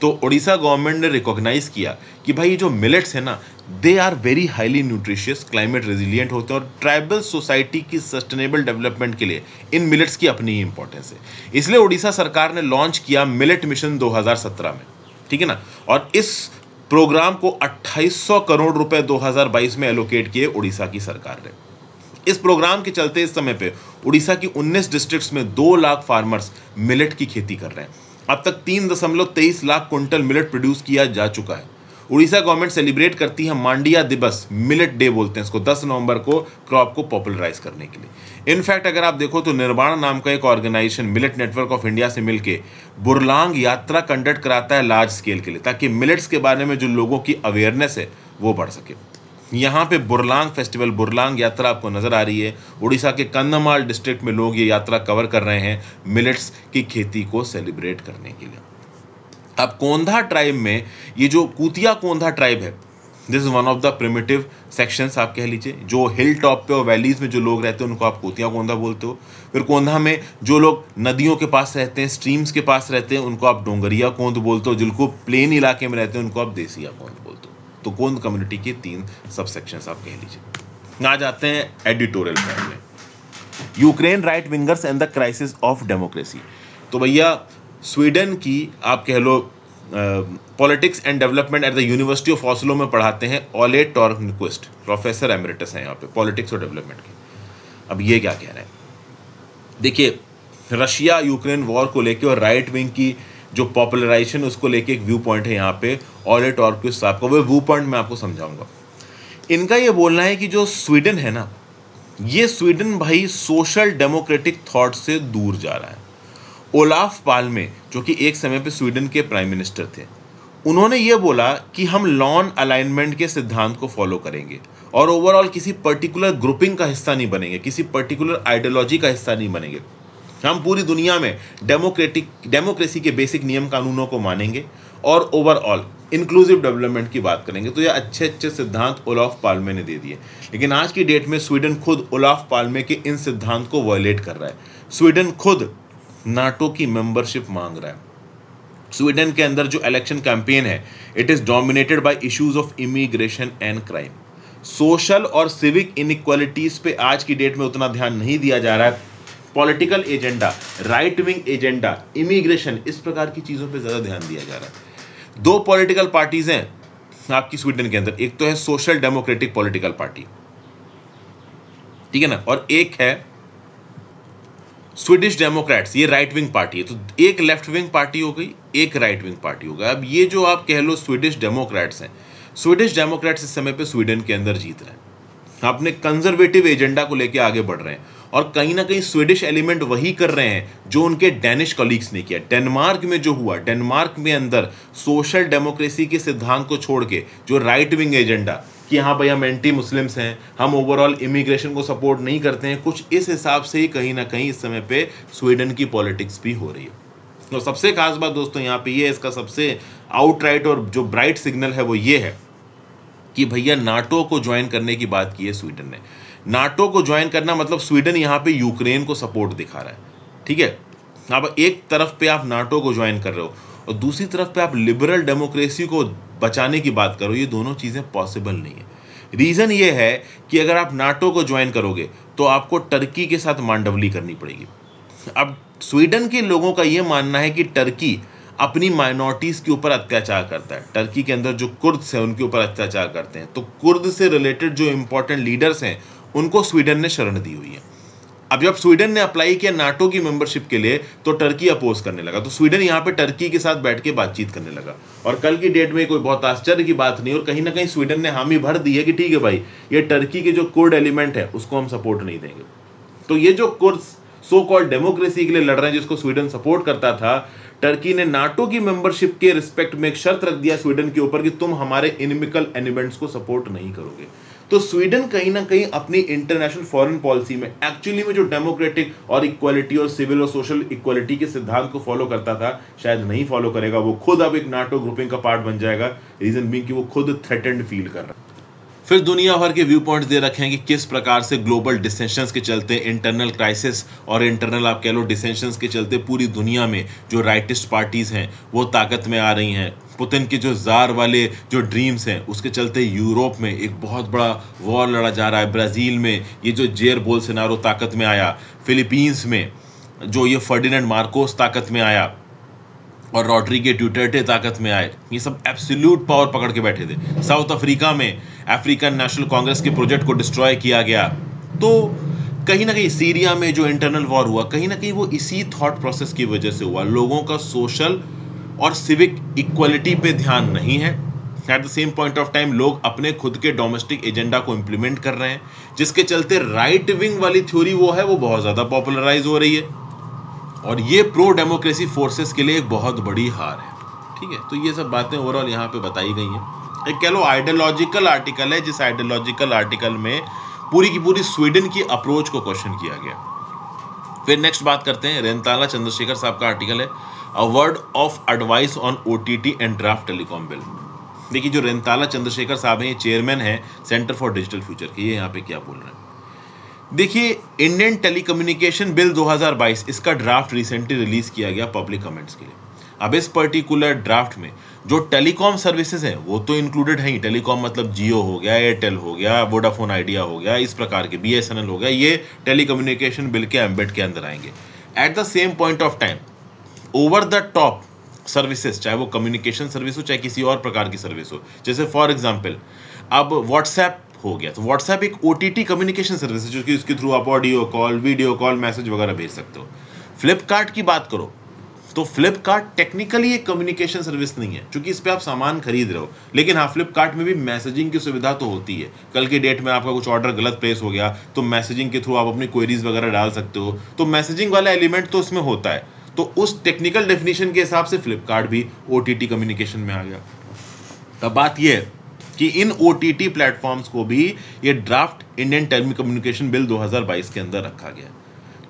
तो उड़ीसा गवर्नमेंट ने रिकॉग्नाइज किया कि भाई ये जो मिलेट्स है ना they are very highly nutritious climate resilient होते हैं और ट्राइबल सोसाइटी की सस्टेनेबल डेवलपमेंट के लिए इन मिलेट्स की अपनी ही इंपॉर्टेंस है इसलिए उड़ीसा सरकार ने लॉन्च किया मिलेट मिशन 2017 में ठीक है ना और इस प्रोग्राम को 2800 करोड़ रुपए 2022 में एलोकेट किए उड़ीसा की सरकार ने इस प्रोग्राम के चलते इस समय पे उड़ीसा की 19 डिस्ट्रिक्ट्स में दो लाख फार्मर्स मिलेट की खेती कर रहे हैं अब तक तीन दशमलव तेईस लाख क्विंटल मिलेट प्रोड्यूस किया जा चुका है उड़ीसा गवर्नमेंट सेलिब्रेट करती है मांडिया दिवस मिलेट डे बोलते हैं इसको 10 नवंबर को क्रॉप को पॉपुलराइज करने के लिए इनफैक्ट अगर आप देखो तो निर्माण नाम का एक organisation millet network of India से मिलकर बुरलांग यात्रा कंडक्ट कराता है लार्ज स्केल के लिए ताकि मिलेट्स के बारे में जो लोगों की अवेयरनेस है वो बढ़ सके यहाँ पे बुरलांग फेस्टिवल बुरलांग यात्रा आपको नज़र आ रही है उड़ीसा के कंधमाल डिस्ट्रिक्ट में लोग ये यात्रा कवर कर रहे हैं मिलेट्स की खेती को सेलिब्रेट करने के लिए अब कोंधा ट्राइब में ये जो कुतिया कोंधा ट्राइब है this is one of the primitive section आप कह लीजिए जो हिल टॉप पे और वैलीज में जो लोग रहते हैं उनको आप कोतिया कोंधा बोलते हो फिर कोंधा में जो लोग नदियों के पास रहते हैं स्ट्रीम्स के पास रहते हैं उनको आप डोंगरिया कोंध बोलते हो जिनको प्लेन इलाके में रहते हैं उनको आप देसिया कोंध बोलते हो तो कोंध कम्युनिटी के तीन सब सेक्शन आप कह लीजिए आ जाते हैं एडिटोरियल में Ukraine right wingers and the crisis of democracy तो भैया स्वीडन की आप कह लो politics and development at the university of Oslo में पढ़ाते हैं ओले टॉर्निक्विस्ट प्रोफेसर एमरिटस हैं यहाँ पे पॉलिटिक्स और डेवलपमेंट के अब ये क्या कह रहे हैं देखिए रशिया यूक्रेन वॉर को लेके और राइट विंग की जो पॉपुलराइजेशन उसको लेके एक व्यू पॉइंट है यहाँ पे ओले टॉर्क्विस्ट साहब का वो व्यू पॉइंट मैं आपको समझाऊंगा इनका ये बोलना है कि जो स्वीडन है ना ये स्वीडन भाई सोशल डेमोक्रेटिक थॉट से दूर जा रहा है ओलाफ में जो कि एक समय पर स्वीडन के प्राइम मिनिस्टर थे उन्होंने ये बोला कि हम लॉन अलाइनमेंट के सिद्धांत को फॉलो करेंगे और ओवरऑल किसी पर्टिकुलर ग्रुपिंग का हिस्सा नहीं बनेंगे किसी पर्टिकुलर आइडियोलॉजी का हिस्सा नहीं बनेंगे हम पूरी दुनिया में डेमोक्रेटिक डेमोक्रेसी के बेसिक नियम कानूनों को मानेंगे और ओवरऑल इंक्लूसिव डेवलपमेंट की बात करेंगे तो ये अच्छे अच्छे सिद्धांत ओलाफ पालमे ने दे दिए लेकिन आज की डेट में स्वीडन खुद ओलाफ पालमे के इन सिद्धांत को वायलेट कर रहा है स्वीडन खुद नाटो की मेंबरशिप मांग रहा है स्वीडन के अंदर जो इलेक्शन कैंपेन है it is dominated by issues of immigration and crime social और सिविक इनक्वालिटीज पे आज की डेट में उतना ध्यान नहीं दिया जा रहा है political agenda right wing agenda immigration इस प्रकार की चीज़ों पे ज़्यादा ध्यान दिया जा रहा है दो पॉलिटिकल पार्टीज हैं आपकी स्वीडन के अंदर एक तो है सोशल डेमोक्रेटिक पॉलिटिकल पार्टी ठीक है ना और एक है स्वीडिश डेमोक्रेट्स ये राइट विंग पार्टी है तो एक लेफ्ट विंग पार्टी हो गई एक राइट विंग पार्टी हो गई अब ये जो आप कह लो स्वीडिश डेमोक्रेट्स हैं स्वीडिश डेमोक्रेट्स इस समय पे स्वीडन के अंदर जीत रहे हैं अपने कंजर्वेटिव एजेंडा को लेकर आगे बढ़ रहे हैं और कहीं ना कहीं स्वीडिश एलिमेंट वही कर रहे हैं जो उनके डेनिश कलीग्स ने किया डेनमार्क में जो हुआ डेनमार्क में अंदर सोशल डेमोक्रेसी के सिद्धांत को छोड़ के जो राइट विंग एजेंडा कि हाँ भाई हम एंटी मुस्लिम्स हैं हम ओवरऑल इमिग्रेशन को सपोर्ट नहीं करते हैं कुछ इस हिसाब से ही कहीं ना कहीं इस समय पे स्वीडन की पॉलिटिक्स भी हो रही है तो सबसे खास बात दोस्तों यहाँ पे ये इसका सबसे आउटराइट और जो ब्राइट सिग्नल है वो ये है कि भैया नाटो को ज्वाइन करने की बात की है स्वीडन ने नाटो को ज्वाइन करना मतलब स्वीडन यहाँ पे यूक्रेन को सपोर्ट दिखा रहा है ठीक है अब एक तरफ पे आप नाटो को ज्वाइन कर रहे हो और दूसरी तरफ पे आप लिबरल डेमोक्रेसी को बचाने की बात करो ये दोनों चीज़ें पॉसिबल नहीं है रीज़न ये है कि अगर आप नाटो को ज्वाइन करोगे तो आपको टर्की के साथ मांडवली करनी पड़ेगी अब स्वीडन के लोगों का ये मानना है कि टर्की अपनी माइनॉरिटीज़ के ऊपर अत्याचार करता है टर्की के अंदर जो कुर्द्स हैं उनके ऊपर अत्याचार करते हैं तो कुर्द से रिलेटेड जो इम्पोर्टेंट लीडर्स हैं उनको स्वीडन ने शरण दी हुई है अब जब स्वीडन ने अप्लाई किया नाटो की मेंबरशिप के लिए तो टर्की अपोज करने लगा तो स्वीडन यहाँ पे टर्की के साथ बैठ के बातचीत करने लगा और कल की डेट में कोई बहुत आश्चर्य की बात नहीं और कहीं ना कहीं स्वीडन ने हामी भर दी है कि ठीक है भाई ये टर्की के जो कोर्ड एलिमेंट है उसको हम सपोर्ट नहीं देंगे तो ये जो कोर्स सो कॉल्ड डेमोक्रेसी के लिए लड़ रहे हैं जिसको स्वीडन सपोर्ट करता था टर्की ने नाटो की मेंबरशिप के रिस्पेक्ट में एक शर्त रख दिया स्वीडन के ऊपर कि तुम हमारे इनमिकल एलिमेंट्स को सपोर्ट नहीं करोगे तो स्वीडन कहीं ना कहीं अपनी इंटरनेशनल फॉरेन पॉलिसी में एक्चुअली में जो डेमोक्रेटिक और इक्वालिटी और सिविल और सोशल इक्वालिटी के सिद्धांत को फॉलो करता था शायद नहीं फॉलो करेगा वो खुद अब एक नाटो ग्रुपिंग का पार्ट बन जाएगा रीजन बिंग कि वो खुद थ्रेटेंड फील कर रहा है फिर दुनिया भर के व्यू पॉइंट्स दे रखे हैं कि किस प्रकार से ग्लोबल डिसेंशन के चलते इंटरनल क्राइसिस और इंटरनल आप कह लो डिसेंशन के चलते पूरी दुनिया में जो राइटिस्ट पार्टीज़ हैं वो ताकत में आ रही हैं पुतिन के जो जार वाले जो ड्रीम्स हैं उसके चलते यूरोप में एक बहुत बड़ा वॉर लड़ा जा रहा है ब्राज़ील में ये जो जेर बोल ताकत में आया फिलीपींस में जो ये फर्डिनेंड मार्कोस ताकत में आया और रॉड्री के ड्यूटर्टे ताकत में आए ये सब एब्सोल्यूट पावर पकड़ के बैठे थे साउथ अफ्रीका में अफ्रीकन नेशनल कांग्रेस के प्रोजेक्ट को डिस्ट्रॉय किया गया तो कहीं ना कहीं सीरिया में जो इंटरनल वॉर हुआ कहीं ना कहीं वो इसी थॉट प्रोसेस की वजह से हुआ लोगों का सोशल और सिविक इक्वलिटी पे ध्यान नहीं है at the same point of time लोग अपने खुद के डोमेस्टिक एजेंडा को इम्प्लीमेंट कर रहे हैं जिसके चलते राइट विंग वाली थ्योरी वो है वो बहुत ज़्यादा पॉपुलराइज हो रही है और ये प्रो डेमोक्रेसी फोर्सेस के लिए एक बहुत बड़ी हार है ठीक है तो ये सब बातें ओवरऑल यहाँ पे बताई गई हैं एक कह लो आइडियोलॉजिकल आर्टिकल है जिस आइडियोलॉजिकल आर्टिकल में पूरी की पूरी स्वीडन की अप्रोच को क्वेश्चन किया गया फिर नेक्स्ट बात करते हैं रेनताला चंद्रशेखर साहब का आर्टिकल है a word of advice on O and draft telecom bill देखिए जो रेनताला चंद्रशेखर साहब हैं ये चेयरमैन है सेंटर फॉर डिजिटल फ्यूचर के ये यहाँ पे क्या बोल रहे हैं देखिए इंडियन टेलीकम्युनिकेशन बिल 2022 इसका ड्राफ्ट रिसेंटली रिलीज किया गया पब्लिक कमेंट्स के लिए अब इस पर्टिकुलर ड्राफ्ट में जो टेलीकॉम सर्विसेज हैं वो तो इंक्लूडेड है ही टेलीकॉम मतलब जियो हो गया एयरटेल हो गया वोडाफोन आइडिया हो गया इस प्रकार के बी हो गया ये टेलीकम्युनिकेशन बिल के एम्बेड के अंदर आएंगे at the same point of time over the top services चाहे वो कम्युनिकेशन सर्विस हो चाहे किसी और प्रकार की सर्विस हो जैसे फॉर एग्जाम्पल अब व्हाट्सएप हो गया तो व्हाट्सएप एक ओ कम्युनिकेशन सर्विस है जो कि उसके थ्रू आप audio call video call message वगैरह भेज सकते हो फ्लिपकार्ट की बात करो तो फ्लिपकार्ट टेक्निकली एक कम्युनिकेशन सर्विस नहीं है क्योंकि इस पर आप सामान खरीद रहे हो लेकिन हाँ फ्लिपकार्ट में भी मैसेजिंग की सुविधा तो होती है कल के डेट में आपका कुछ ऑर्डर गलत प्लेस हो गया तो मैसेजिंग के थ्रू आप अपनी क्वेरीज वगैरह डाल सकते हो तो मैसेजिंग वाला एलिमेंट तो उसमें होता है तो उस टेक्निकल डेफिनेशन के हिसाब से फ्लिपकार्ट भी ओ कम्युनिकेशन में आ गया अब बात यह है कि इन ओ टी टी प्लेटफॉर्म्स को भी ये draft Indian telecommunication bill 2022 के अंदर रखा गया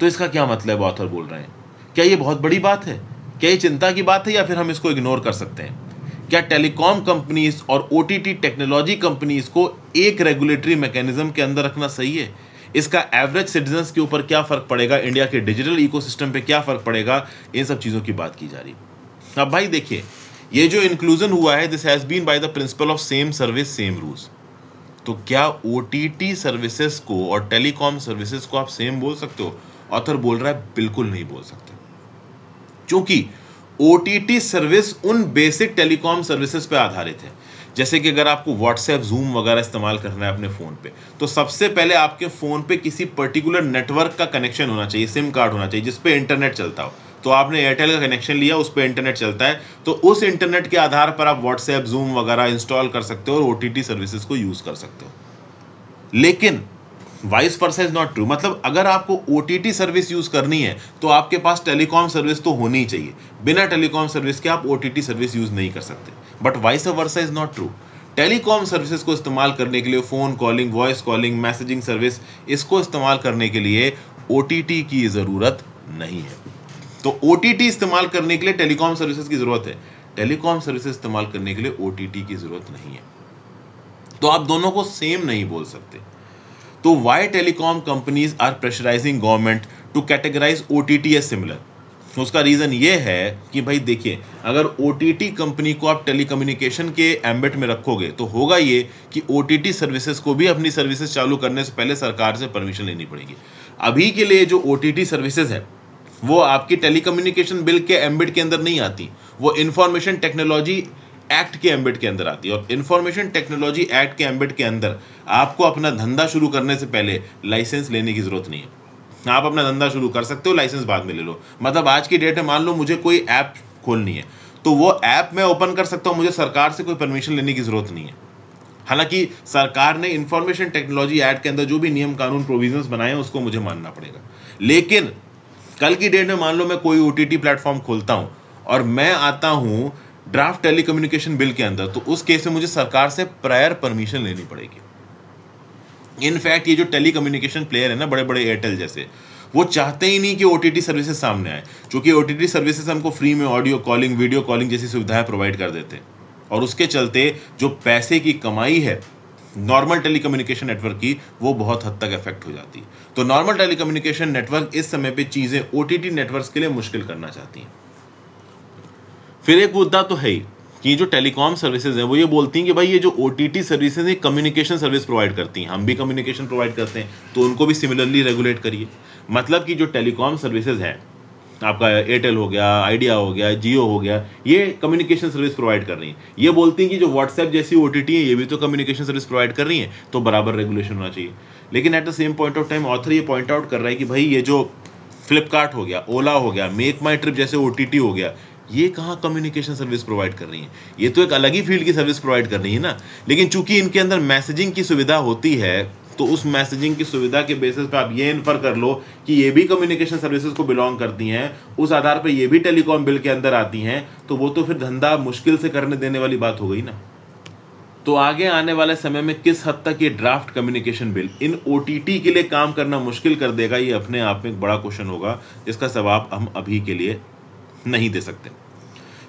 तो इसका क्या मतलब ऑथर बोल रहे हैं क्या ये बहुत बड़ी बात है क्या ये चिंता की बात है या फिर हम इसको इग्नोर कर सकते हैं क्या टेलीकॉम कंपनीज और ओ टेक्नोलॉजी कंपनीज को एक रेगुलेटरी मैकेनिज्म के अंदर रखना सही है इसका एवरेज सिटीजन के ऊपर क्या फ़र्क पड़ेगा इंडिया के डिजिटल इकोसिस्टम पे क्या फ़र्क पड़ेगा इन सब चीज़ों की बात की जा रही अब भाई देखिए ये जो इंक्लूजन हुआ है this has been by the principle of same service same rules तो क्या ओ सर्विसेज को और टेलीकॉम सर्विसेज को आप सेम बोल सकते हो ऑथर बोल रहा है बिल्कुल नहीं बोल सकते क्योंकि ओ सर्विस उन बेसिक टेलीकॉम सर्विसेज पे आधारित है जैसे कि अगर आपको व्हाट्सएप जूम वगैरह इस्तेमाल करना है अपने फ़ोन पे तो सबसे पहले आपके फ़ोन पे किसी पर्टिकुलर नेटवर्क का कनेक्शन होना चाहिए सिम कार्ड होना चाहिए जिसपे इंटरनेट चलता हो तो आपने एयरटेल का कनेक्शन लिया उस पर इंटरनेट चलता है तो उस इंटरनेट के आधार पर आप व्हाट्सएप जूम वगैरह इंस्टॉल कर सकते हो और ओ सर्विसेज को यूज़ कर सकते हो लेकिन vice versa is not true मतलब अगर आपको ओ सर्विस यूज़ करनी है तो आपके पास टेलीकॉम सर्विस तो होनी ही चाहिए बिना टेलीकॉम सर्विस के आप ओ सर्विस यूज़ नहीं कर सकते but vice versa is not true telecom services को इस्तेमाल करने के लिए phone calling voice calling messaging service इसको इस्तेमाल करने के लिए ओ की ज़रूरत नहीं है तो ओ इस्तेमाल करने के लिए टेलीकॉम सर्विसेज की ज़रूरत है टेलीकॉम सर्विसेज इस्तेमाल करने के लिए ओ की ज़रूरत नहीं है तो आप दोनों को सेम नहीं बोल सकते तो why telecom companies are pressurising government to categorise O T T as similar उसका रीज़न ये है कि भाई देखिए अगर ओ टी टी कंपनी को आप टेली के एम्बेट में रखोगे तो होगा ये कि ओ टी टी सर्विसेज को भी अपनी सर्विसेज चालू करने से पहले सरकार से परमिशन लेनी पड़ेगी अभी के लिए जो ओ टी टी सर्विसेज है वो आपकी टेलीकम्युनिकेशन बिल के एम्बिट के अंदर नहीं आती वो इंफॉर्मेशन टेक्नोलॉजी एक्ट के एम्बिट के अंदर आती है और इंफॉर्मेशन टेक्नोलॉजी एक्ट के एम्बिट के अंदर आपको अपना धंधा शुरू करने से पहले लाइसेंस लेने की ज़रूरत नहीं है आप अपना धंधा शुरू कर सकते हो लाइसेंस बाद में ले लो मतलब आज की डेट में मान लो मुझे कोई ऐप खोलनी है तो वो ऐप मैं ओपन कर सकता हूँ मुझे सरकार से कोई परमिशन लेने की ज़रूरत नहीं है हालांकि सरकार ने इंफॉर्मेशन टेक्नोलॉजी एक्ट के अंदर जो भी नियम कानून प्रोविजंस बनाए हैं उसको मुझे मानना पड़ेगा लेकिन कल की डेट में मान लो मैं कोई ओ टी प्लेटफॉर्म खोलता हूँ और मैं आता हूँ ड्राफ्ट टेलीकम्युनिकेशन बिल के अंदर तो उस केस में मुझे सरकार से प्रायर परमिशन लेनी पड़ेगी इनफैक्ट ये जो टेलीकम्युनिकेशन प्लेयर है ना बड़े बड़े एयरटेल जैसे वो चाहते ही नहीं कि ओ टी सर्विसेज सामने आए क्योंकि ओ टी सर्विसेज हमको फ्री में ऑडियो कॉलिंग वीडियो कॉलिंग जैसी सुविधाएं प्रोवाइड कर देते हैं और उसके चलते जो पैसे की कमाई है नॉर्मल टेलीकम्युनिकेशन नेटवर्क की वो बहुत हद तक इफेक्ट हो जाती है तो नॉर्मल टेलीकम्युनिकेशन नेटवर्क इस समय पे चीज़ें ओ टी के लिए मुश्किल करना चाहती हैं फिर एक मुद्दा तो है ही कि जो टेलीकॉम सर्विसेज हैं वो ये बोलती हैं कि भाई ये जो ओ टी टी सर्विसेज है कम्युनिकेशन सर्विस प्रोवाइड करती हैं हम भी कम्युनिकेशन प्रोवाइड करते हैं तो उनको भी सिमिलरली रेगुलेट करिए मतलब कि जो टेलीकॉम सर्विसेज हैं आपका एयरटेल हो गया आइडिया हो गया जियो हो गया ये कम्युनिकेशन सर्विस प्रोवाइड कर रही है ये बोलती हैं कि जो व्हाट्सएप जैसी ओ है ये भी तो कम्युनिकेशन सर्विस प्रोवाइड कर रही है तो बराबर रेगुलेशन होना चाहिए लेकिन at the same point of time author ये पॉइंट आउट कर रहा है कि भाई ये जो फ्लिपकार्ट हो गया ओला हो गया मेक माई ट्रिप जैसे ओ हो गया ये कहाँ कम्युनिकेशन सर्विस प्रोवाइड कर रही है ये तो एक अलग ही फील्ड की सर्विस प्रोवाइड कर रही है ना लेकिन चूंकि इनके अंदर मैसेजिंग की सुविधा होती है तो उस मैसेजिंग की सुविधा के बेसिस पे आप ये इन्फर कर लो कि ये भी कम्युनिकेशन सर्विसेज को बिलोंग करती हैं उस आधार पे ये भी टेलीकॉम बिल के अंदर आती हैं तो वो तो फिर धंधा मुश्किल से करने देने वाली बात हो गई ना तो आगे आने वाले समय में किस हद तक ये ड्राफ्ट कम्युनिकेशन बिल इन ओ के लिए काम करना मुश्किल कर देगा ये अपने आप में एक बड़ा क्वेश्चन होगा इसका जवाब हम अभी के लिए नहीं दे सकते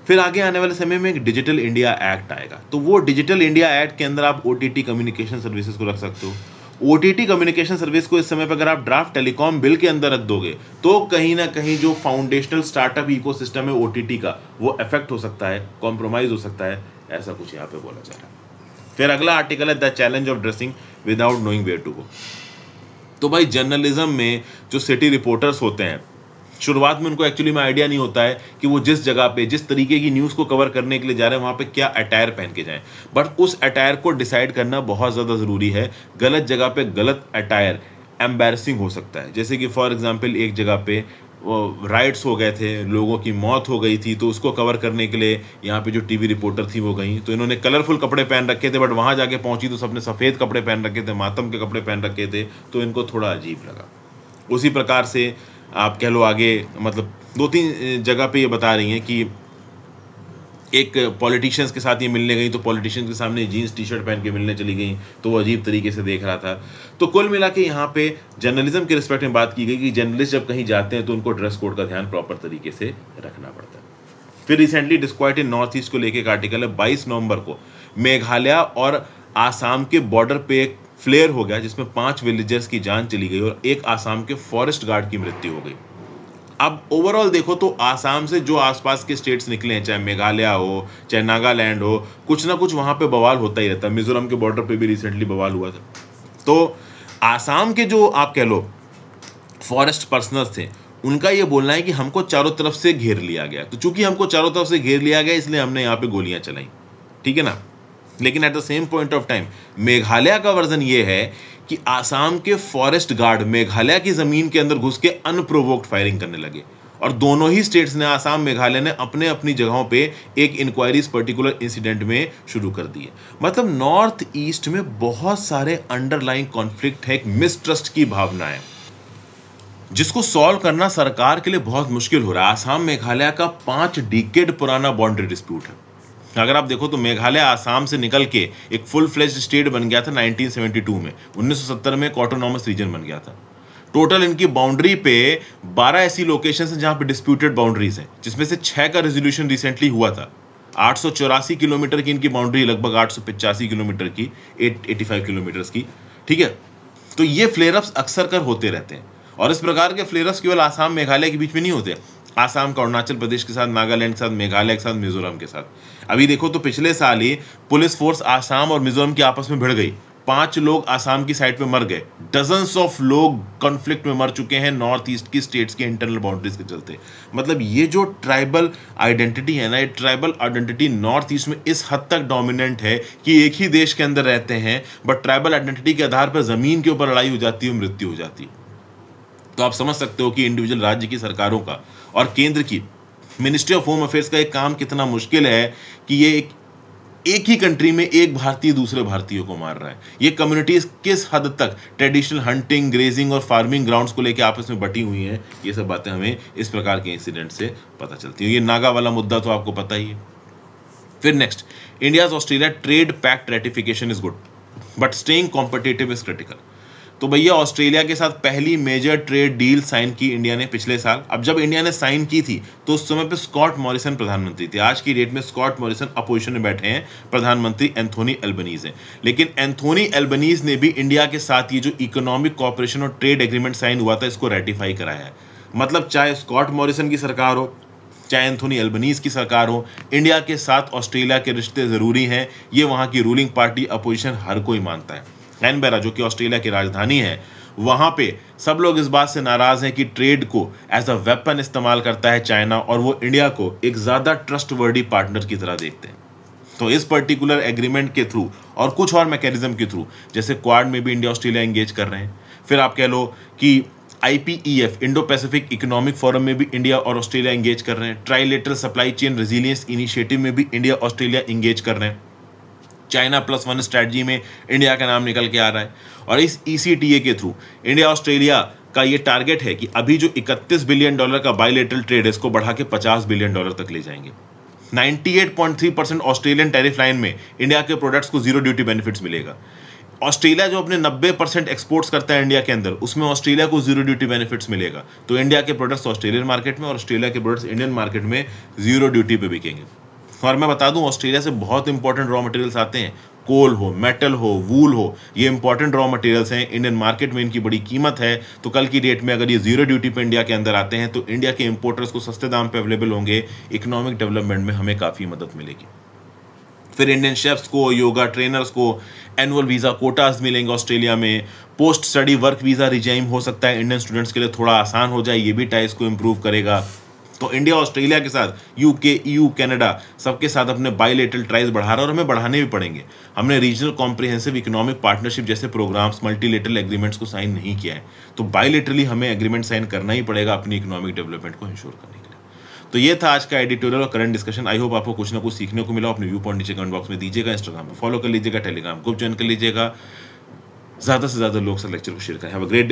फिर आगे आने वाले समय में एक डिजिटल इंडिया एक्ट आएगा तो वो डिजिटल इंडिया एक्ट के अंदर आप ओ कम्युनिकेशन सर्विसेज को रख सकते हो ओ कम्युनिकेशन सर्विस को इस समय पर अगर आप ड्राफ्ट टेलीकॉम बिल के अंदर रख दोगे तो कहीं ना कहीं जो फाउंडेशनल स्टार्टअप इकोसिस्टम है ओ का वो अफेक्ट हो सकता है कॉम्प्रोमाइज हो सकता है ऐसा कुछ यहाँ पे बोला जा रहा है फिर अगला आर्टिकल है the challenge of dressing without knowing where to go तो भाई जर्नलिज्म में जो सिटी रिपोर्टर्स होते हैं शुरुआत में उनको एक्चुअली में आइडिया नहीं होता है कि वो जिस जगह पे जिस तरीके की न्यूज़ को कवर करने के लिए जा रहे हैं वहाँ पे क्या अटायर पहन के जाएं बट उस अटायर को डिसाइड करना बहुत ज़्यादा ज़रूरी है गलत जगह पे गलत अटायर एम्बेरसिंग हो सकता है जैसे कि फॉर एग्जाम्पल एक जगह पे राइट्स हो गए थे लोगों की मौत हो गई थी तो उसको कवर करने के लिए यहाँ पे जो टीवी रिपोर्टर थी वो गई तो इन्होंने कलरफुल कपड़े पहन रखे थे बट वहाँ जाके पहुँची तो सबने सफ़ेद कपड़े पहन रखे थे मातम के कपड़े पहन रखे थे तो इनको थोड़ा अजीब लगा उसी प्रकार से आप कह लो आगे मतलब दो तीन जगह पे ये बता रही हैं कि एक पॉलिटिशियंस के साथ ये मिलने गई तो पॉलिटिशियंस के सामने जीन्स टी शर्ट पहन के मिलने चली गई तो वो अजीब तरीके से देख रहा था तो कुल मिला के यहाँ पे जर्नलिज्म के रिस्पेक्ट में बात की गई कि जर्नलिस्ट जब कहीं जाते हैं तो उनको ड्रेस कोड का ध्यान प्रॉपर तरीके से रखना पड़ता है फिर recently disquiet in North East को लेकर एक आर्टिकल है बाईस नवंबर को मेघालय और आसाम के बॉर्डर पे एक फ्लेयर हो गया जिसमें पांच विलेजर्स की जान चली गई और एक आसाम के फॉरेस्ट गार्ड की मृत्यु हो गई अब ओवरऑल देखो तो आसाम से जो आसपास के स्टेट्स निकले हैं चाहे मेघालय हो चाहे नागालैंड हो कुछ ना कुछ वहाँ पे बवाल होता ही रहता है मिजोरम के बॉर्डर पे भी रिसेंटली बवाल हुआ था तो आसाम के जो आप कह लो फॉरेस्ट पर्सनल्स थे उनका ये बोलना है कि हमको चारों तरफ से घेर लिया गया तो चूंकि हमको चारों तरफ से घेर लिया गया इसलिए हमने यहाँ पे गोलियां चलाई ठीक है ना लेकिन at the same point of time Meghalaya का वर्जन ये है कि आसाम के फॉरेस्ट गार्ड मेघालय की ज़मीन के अंदर घुस के अनप्रोवोक्ड फायरिंग करने लगे और दोनों ही स्टेट्स ने आसाम मेघालय ने अपने अपनी जगहों पे एक इंक्वायरी पर्टिकुलर इंसिडेंट में शुरू कर दी है मतलब नॉर्थ ईस्ट में बहुत सारे अंडरलाइन कॉन्फ्लिक्ट है एक मिसट्रस्ट की भावना है जिसको सॉल्व करना सरकार के लिए बहुत मुश्किल हो रहा है आसाम मेघालय का पांच डिकेड पुराना बाउंड्री डिस्प्यूट है अगर आप देखो तो मेघालय आसाम से निकल के एक फुल फ्लेज स्टेट बन गया था 1972 में 1970 में एक ऑटोनॉमस रीजन बन गया था टोटल इनकी बाउंड्री पे 12 ऐसी लोकेशन है जहां पे डिस्प्यूटेड बाउंड्रीज हैं जिसमें से छः का रेजोल्यूशन रिसेंटली हुआ था आठ किलोमीटर की इनकी बाउंड्री लगभग आठ किलोमीटर की एट एटी किलोमीटर्स की ठीक है तो ये फ्लेयरअप्स अक्सर कर होते रहते हैं और इस प्रकार के फ्लेयरअप्स केवल आसाम मेघालय के बीच में नहीं होते आसाम का अरुणाचल प्रदेश के साथ नागालैंड के साथ मेघालय के साथ मिजोरम के साथ अभी देखो तो पिछले साल ही पुलिस फोर्स आसाम और मिजोरम के आपस में भिड़ गई पांच लोग आसाम की साइड पे मर गए डजन्स ऑफ लोग कॉन्फ्लिक्ट में मर चुके हैं नॉर्थ ईस्ट की स्टेट्स के इंटरनल बाउंड्रीज के चलते मतलब ये जो ट्राइबल आइडेंटिटी है ना ये ट्राइबल आइडेंटिटी नॉर्थ ईस्ट में इस हद तक डोमिनेंट है कि एक ही देश के अंदर रहते हैं बट ट्राइबल आइडेंटिटी के आधार पर जमीन के ऊपर लड़ाई हो जाती है मृत्यु हो जाती है तो आप समझ सकते हो कि इंडिविजुअल राज्य की सरकारों का और केंद्र की मिनिस्ट्री ऑफ होम अफेयर्स का एक काम कितना मुश्किल है कि ये एक एक ही कंट्री में एक भारतीय दूसरे भारतीयों को मार रहा है ये कम्युनिटीज किस हद तक ट्रेडिशनल हंटिंग ग्रेजिंग और फार्मिंग ग्राउंड्स को लेकर आपस में बटी हुई हैं ये सब बातें हमें इस प्रकार के इंसिडेंट से पता चलती हैं ये नागा वाला मुद्दा तो आपको पता ही है फिर next India Australia trade pact ratification is good but staying competitive is critical तो भैया ऑस्ट्रेलिया के साथ पहली मेजर ट्रेड डील साइन की इंडिया ने पिछले साल अब जब इंडिया ने साइन की थी तो उस समय पे स्कॉट मॉरिसन प्रधानमंत्री थे आज की डेट में स्कॉट मॉरिसन अपोजिशन में बैठे हैं प्रधानमंत्री एंथोनी एल्बनीज हैं लेकिन एंथोनी एल्बनीज ने भी इंडिया के साथ ये जो इकोनॉमिक कॉपरेशन और ट्रेड एग्रीमेंट साइन हुआ था इसको रेटिफाई कराया है मतलब चाहे स्कॉट मॉरिसन की सरकार हो चाहे एंथोनी एल्बनीज की सरकार हो इंडिया के साथ ऑस्ट्रेलिया के रिश्ते ज़रूरी हैं ये वहाँ की रूलिंग पार्टी अपोजिशन हर कोई मानता है कैनबेरा जो कि ऑस्ट्रेलिया की राजधानी है वहां पे सब लोग इस बात से नाराज हैं कि ट्रेड को एज अ वेपन इस्तेमाल करता है चाइना और वो इंडिया को एक ज़्यादा ट्रस्ट पार्टनर की तरह देखते हैं तो इस पर्टिकुलर एग्रीमेंट के थ्रू और कुछ और मैकेनिज्म के थ्रू जैसे क्वाड में भी इंडिया ऑस्ट्रेलिया एंगेज कर रहे हैं फिर आप कह लो कि IPEF Indo Pacific economic forum में भी इंडिया और ऑस्ट्रेलिया एंगेज कर रहे हैं trilateral supply chain resilience initiative में भी इंडिया ऑस्ट्रेलिया एंगेज कर रहे हैं चाइना प्लस वन स्ट्रैटी में इंडिया का नाम निकल के आ रहा है और इस ई e के थ्रू इंडिया ऑस्ट्रेलिया का ये टारगेट है कि अभी जो 31 बिलियन डॉलर का बायोलेटरल ट्रेड है इसको बढ़ा के 50 बिलियन डॉलर तक ले जाएंगे 98.3 परसेंट ऑस्ट्रेलियन टैरिफ लाइन में इंडिया के प्रोडक्ट्स को जीरो ड्यूटी बेनिफिट्स मिलेगा ऑस्ट्रेलिया जो अपने 90 परसेंट एक्सपोर्ट्स करता है इंडिया के अंदर उसमें ऑस्ट्रेलिया को जीरो ड्यूटी बेनिफिट्स मिलेगा तो इंडिया के प्रोडक्ट्स ऑस्ट्रेलियन मार्केट में और ऑस्ट्रेलिया के प्रोडक्ट्स इंडियन मार्केट में जीरो ड्यूटी पर बिकेंगे और मैं बता दूं ऑस्ट्रेलिया से बहुत इंपॉर्टेंट रॉ मटेरियल्स आते हैं कोल हो मेटल हो वूल हो ये इंपॉर्टेंट रॉ मटेरियल्स हैं इंडियन मार्केट में इनकी बड़ी कीमत है तो कल की डेट में अगर ये जीरो ड्यूटी पे इंडिया के अंदर आते हैं तो इंडिया के इंपोर्टर्स को सस्ते दाम पे अवेलेबल होंगे इकोनॉमिक डेवलपमेंट में हमें काफ़ी मदद मिलेगी फिर इंडियन शेफ्स को योगा ट्रेनर्स को एनुअल वीज़ा कोटास मिलेंगे ऑस्ट्रेलिया में post study work visa regime हो सकता है इंडियन स्टूडेंट्स के लिए थोड़ा आसान हो जाए ये भी टाइस को इम्प्रूव करेगा तो इंडिया ऑस्ट्रेलिया के साथ यूके ईयू कनाडा सबके साथ अपने बायोलेटरल ट्राइज बढ़ा रहा है और हमें बढ़ाने भी पड़ेंगे हमने रीजनल कॉम्प्रिहेंसिव इकोनॉमिक पार्टनरशिप जैसे प्रोग्राम्स मल्टीलेटरल एग्रीमेंट्स को साइन नहीं किया है तो बायोलेटरली हमें एग्रीमेंट साइन करना ही पड़ेगा अपनी इकोनॉमिक डेवलपमेंट को इंश्योर करने के लिए तो ये था आज का एडिटोरियल और करंट डिस्कशन आई होप आपको कुछ ना कुछ सीखने को मिला अपने व्यू पॉइंट नीचे कमेंट बॉक्स में दीजिएगा इंस्टाग्राम पर फॉलो कर लीजिएगा टेलीग्राम ग्रुप ज्वाइन कर लीजिएगा ज़्यादा से ज़्यादा लोग से लेक्चर को शेयर करें हैव अ ग्रेट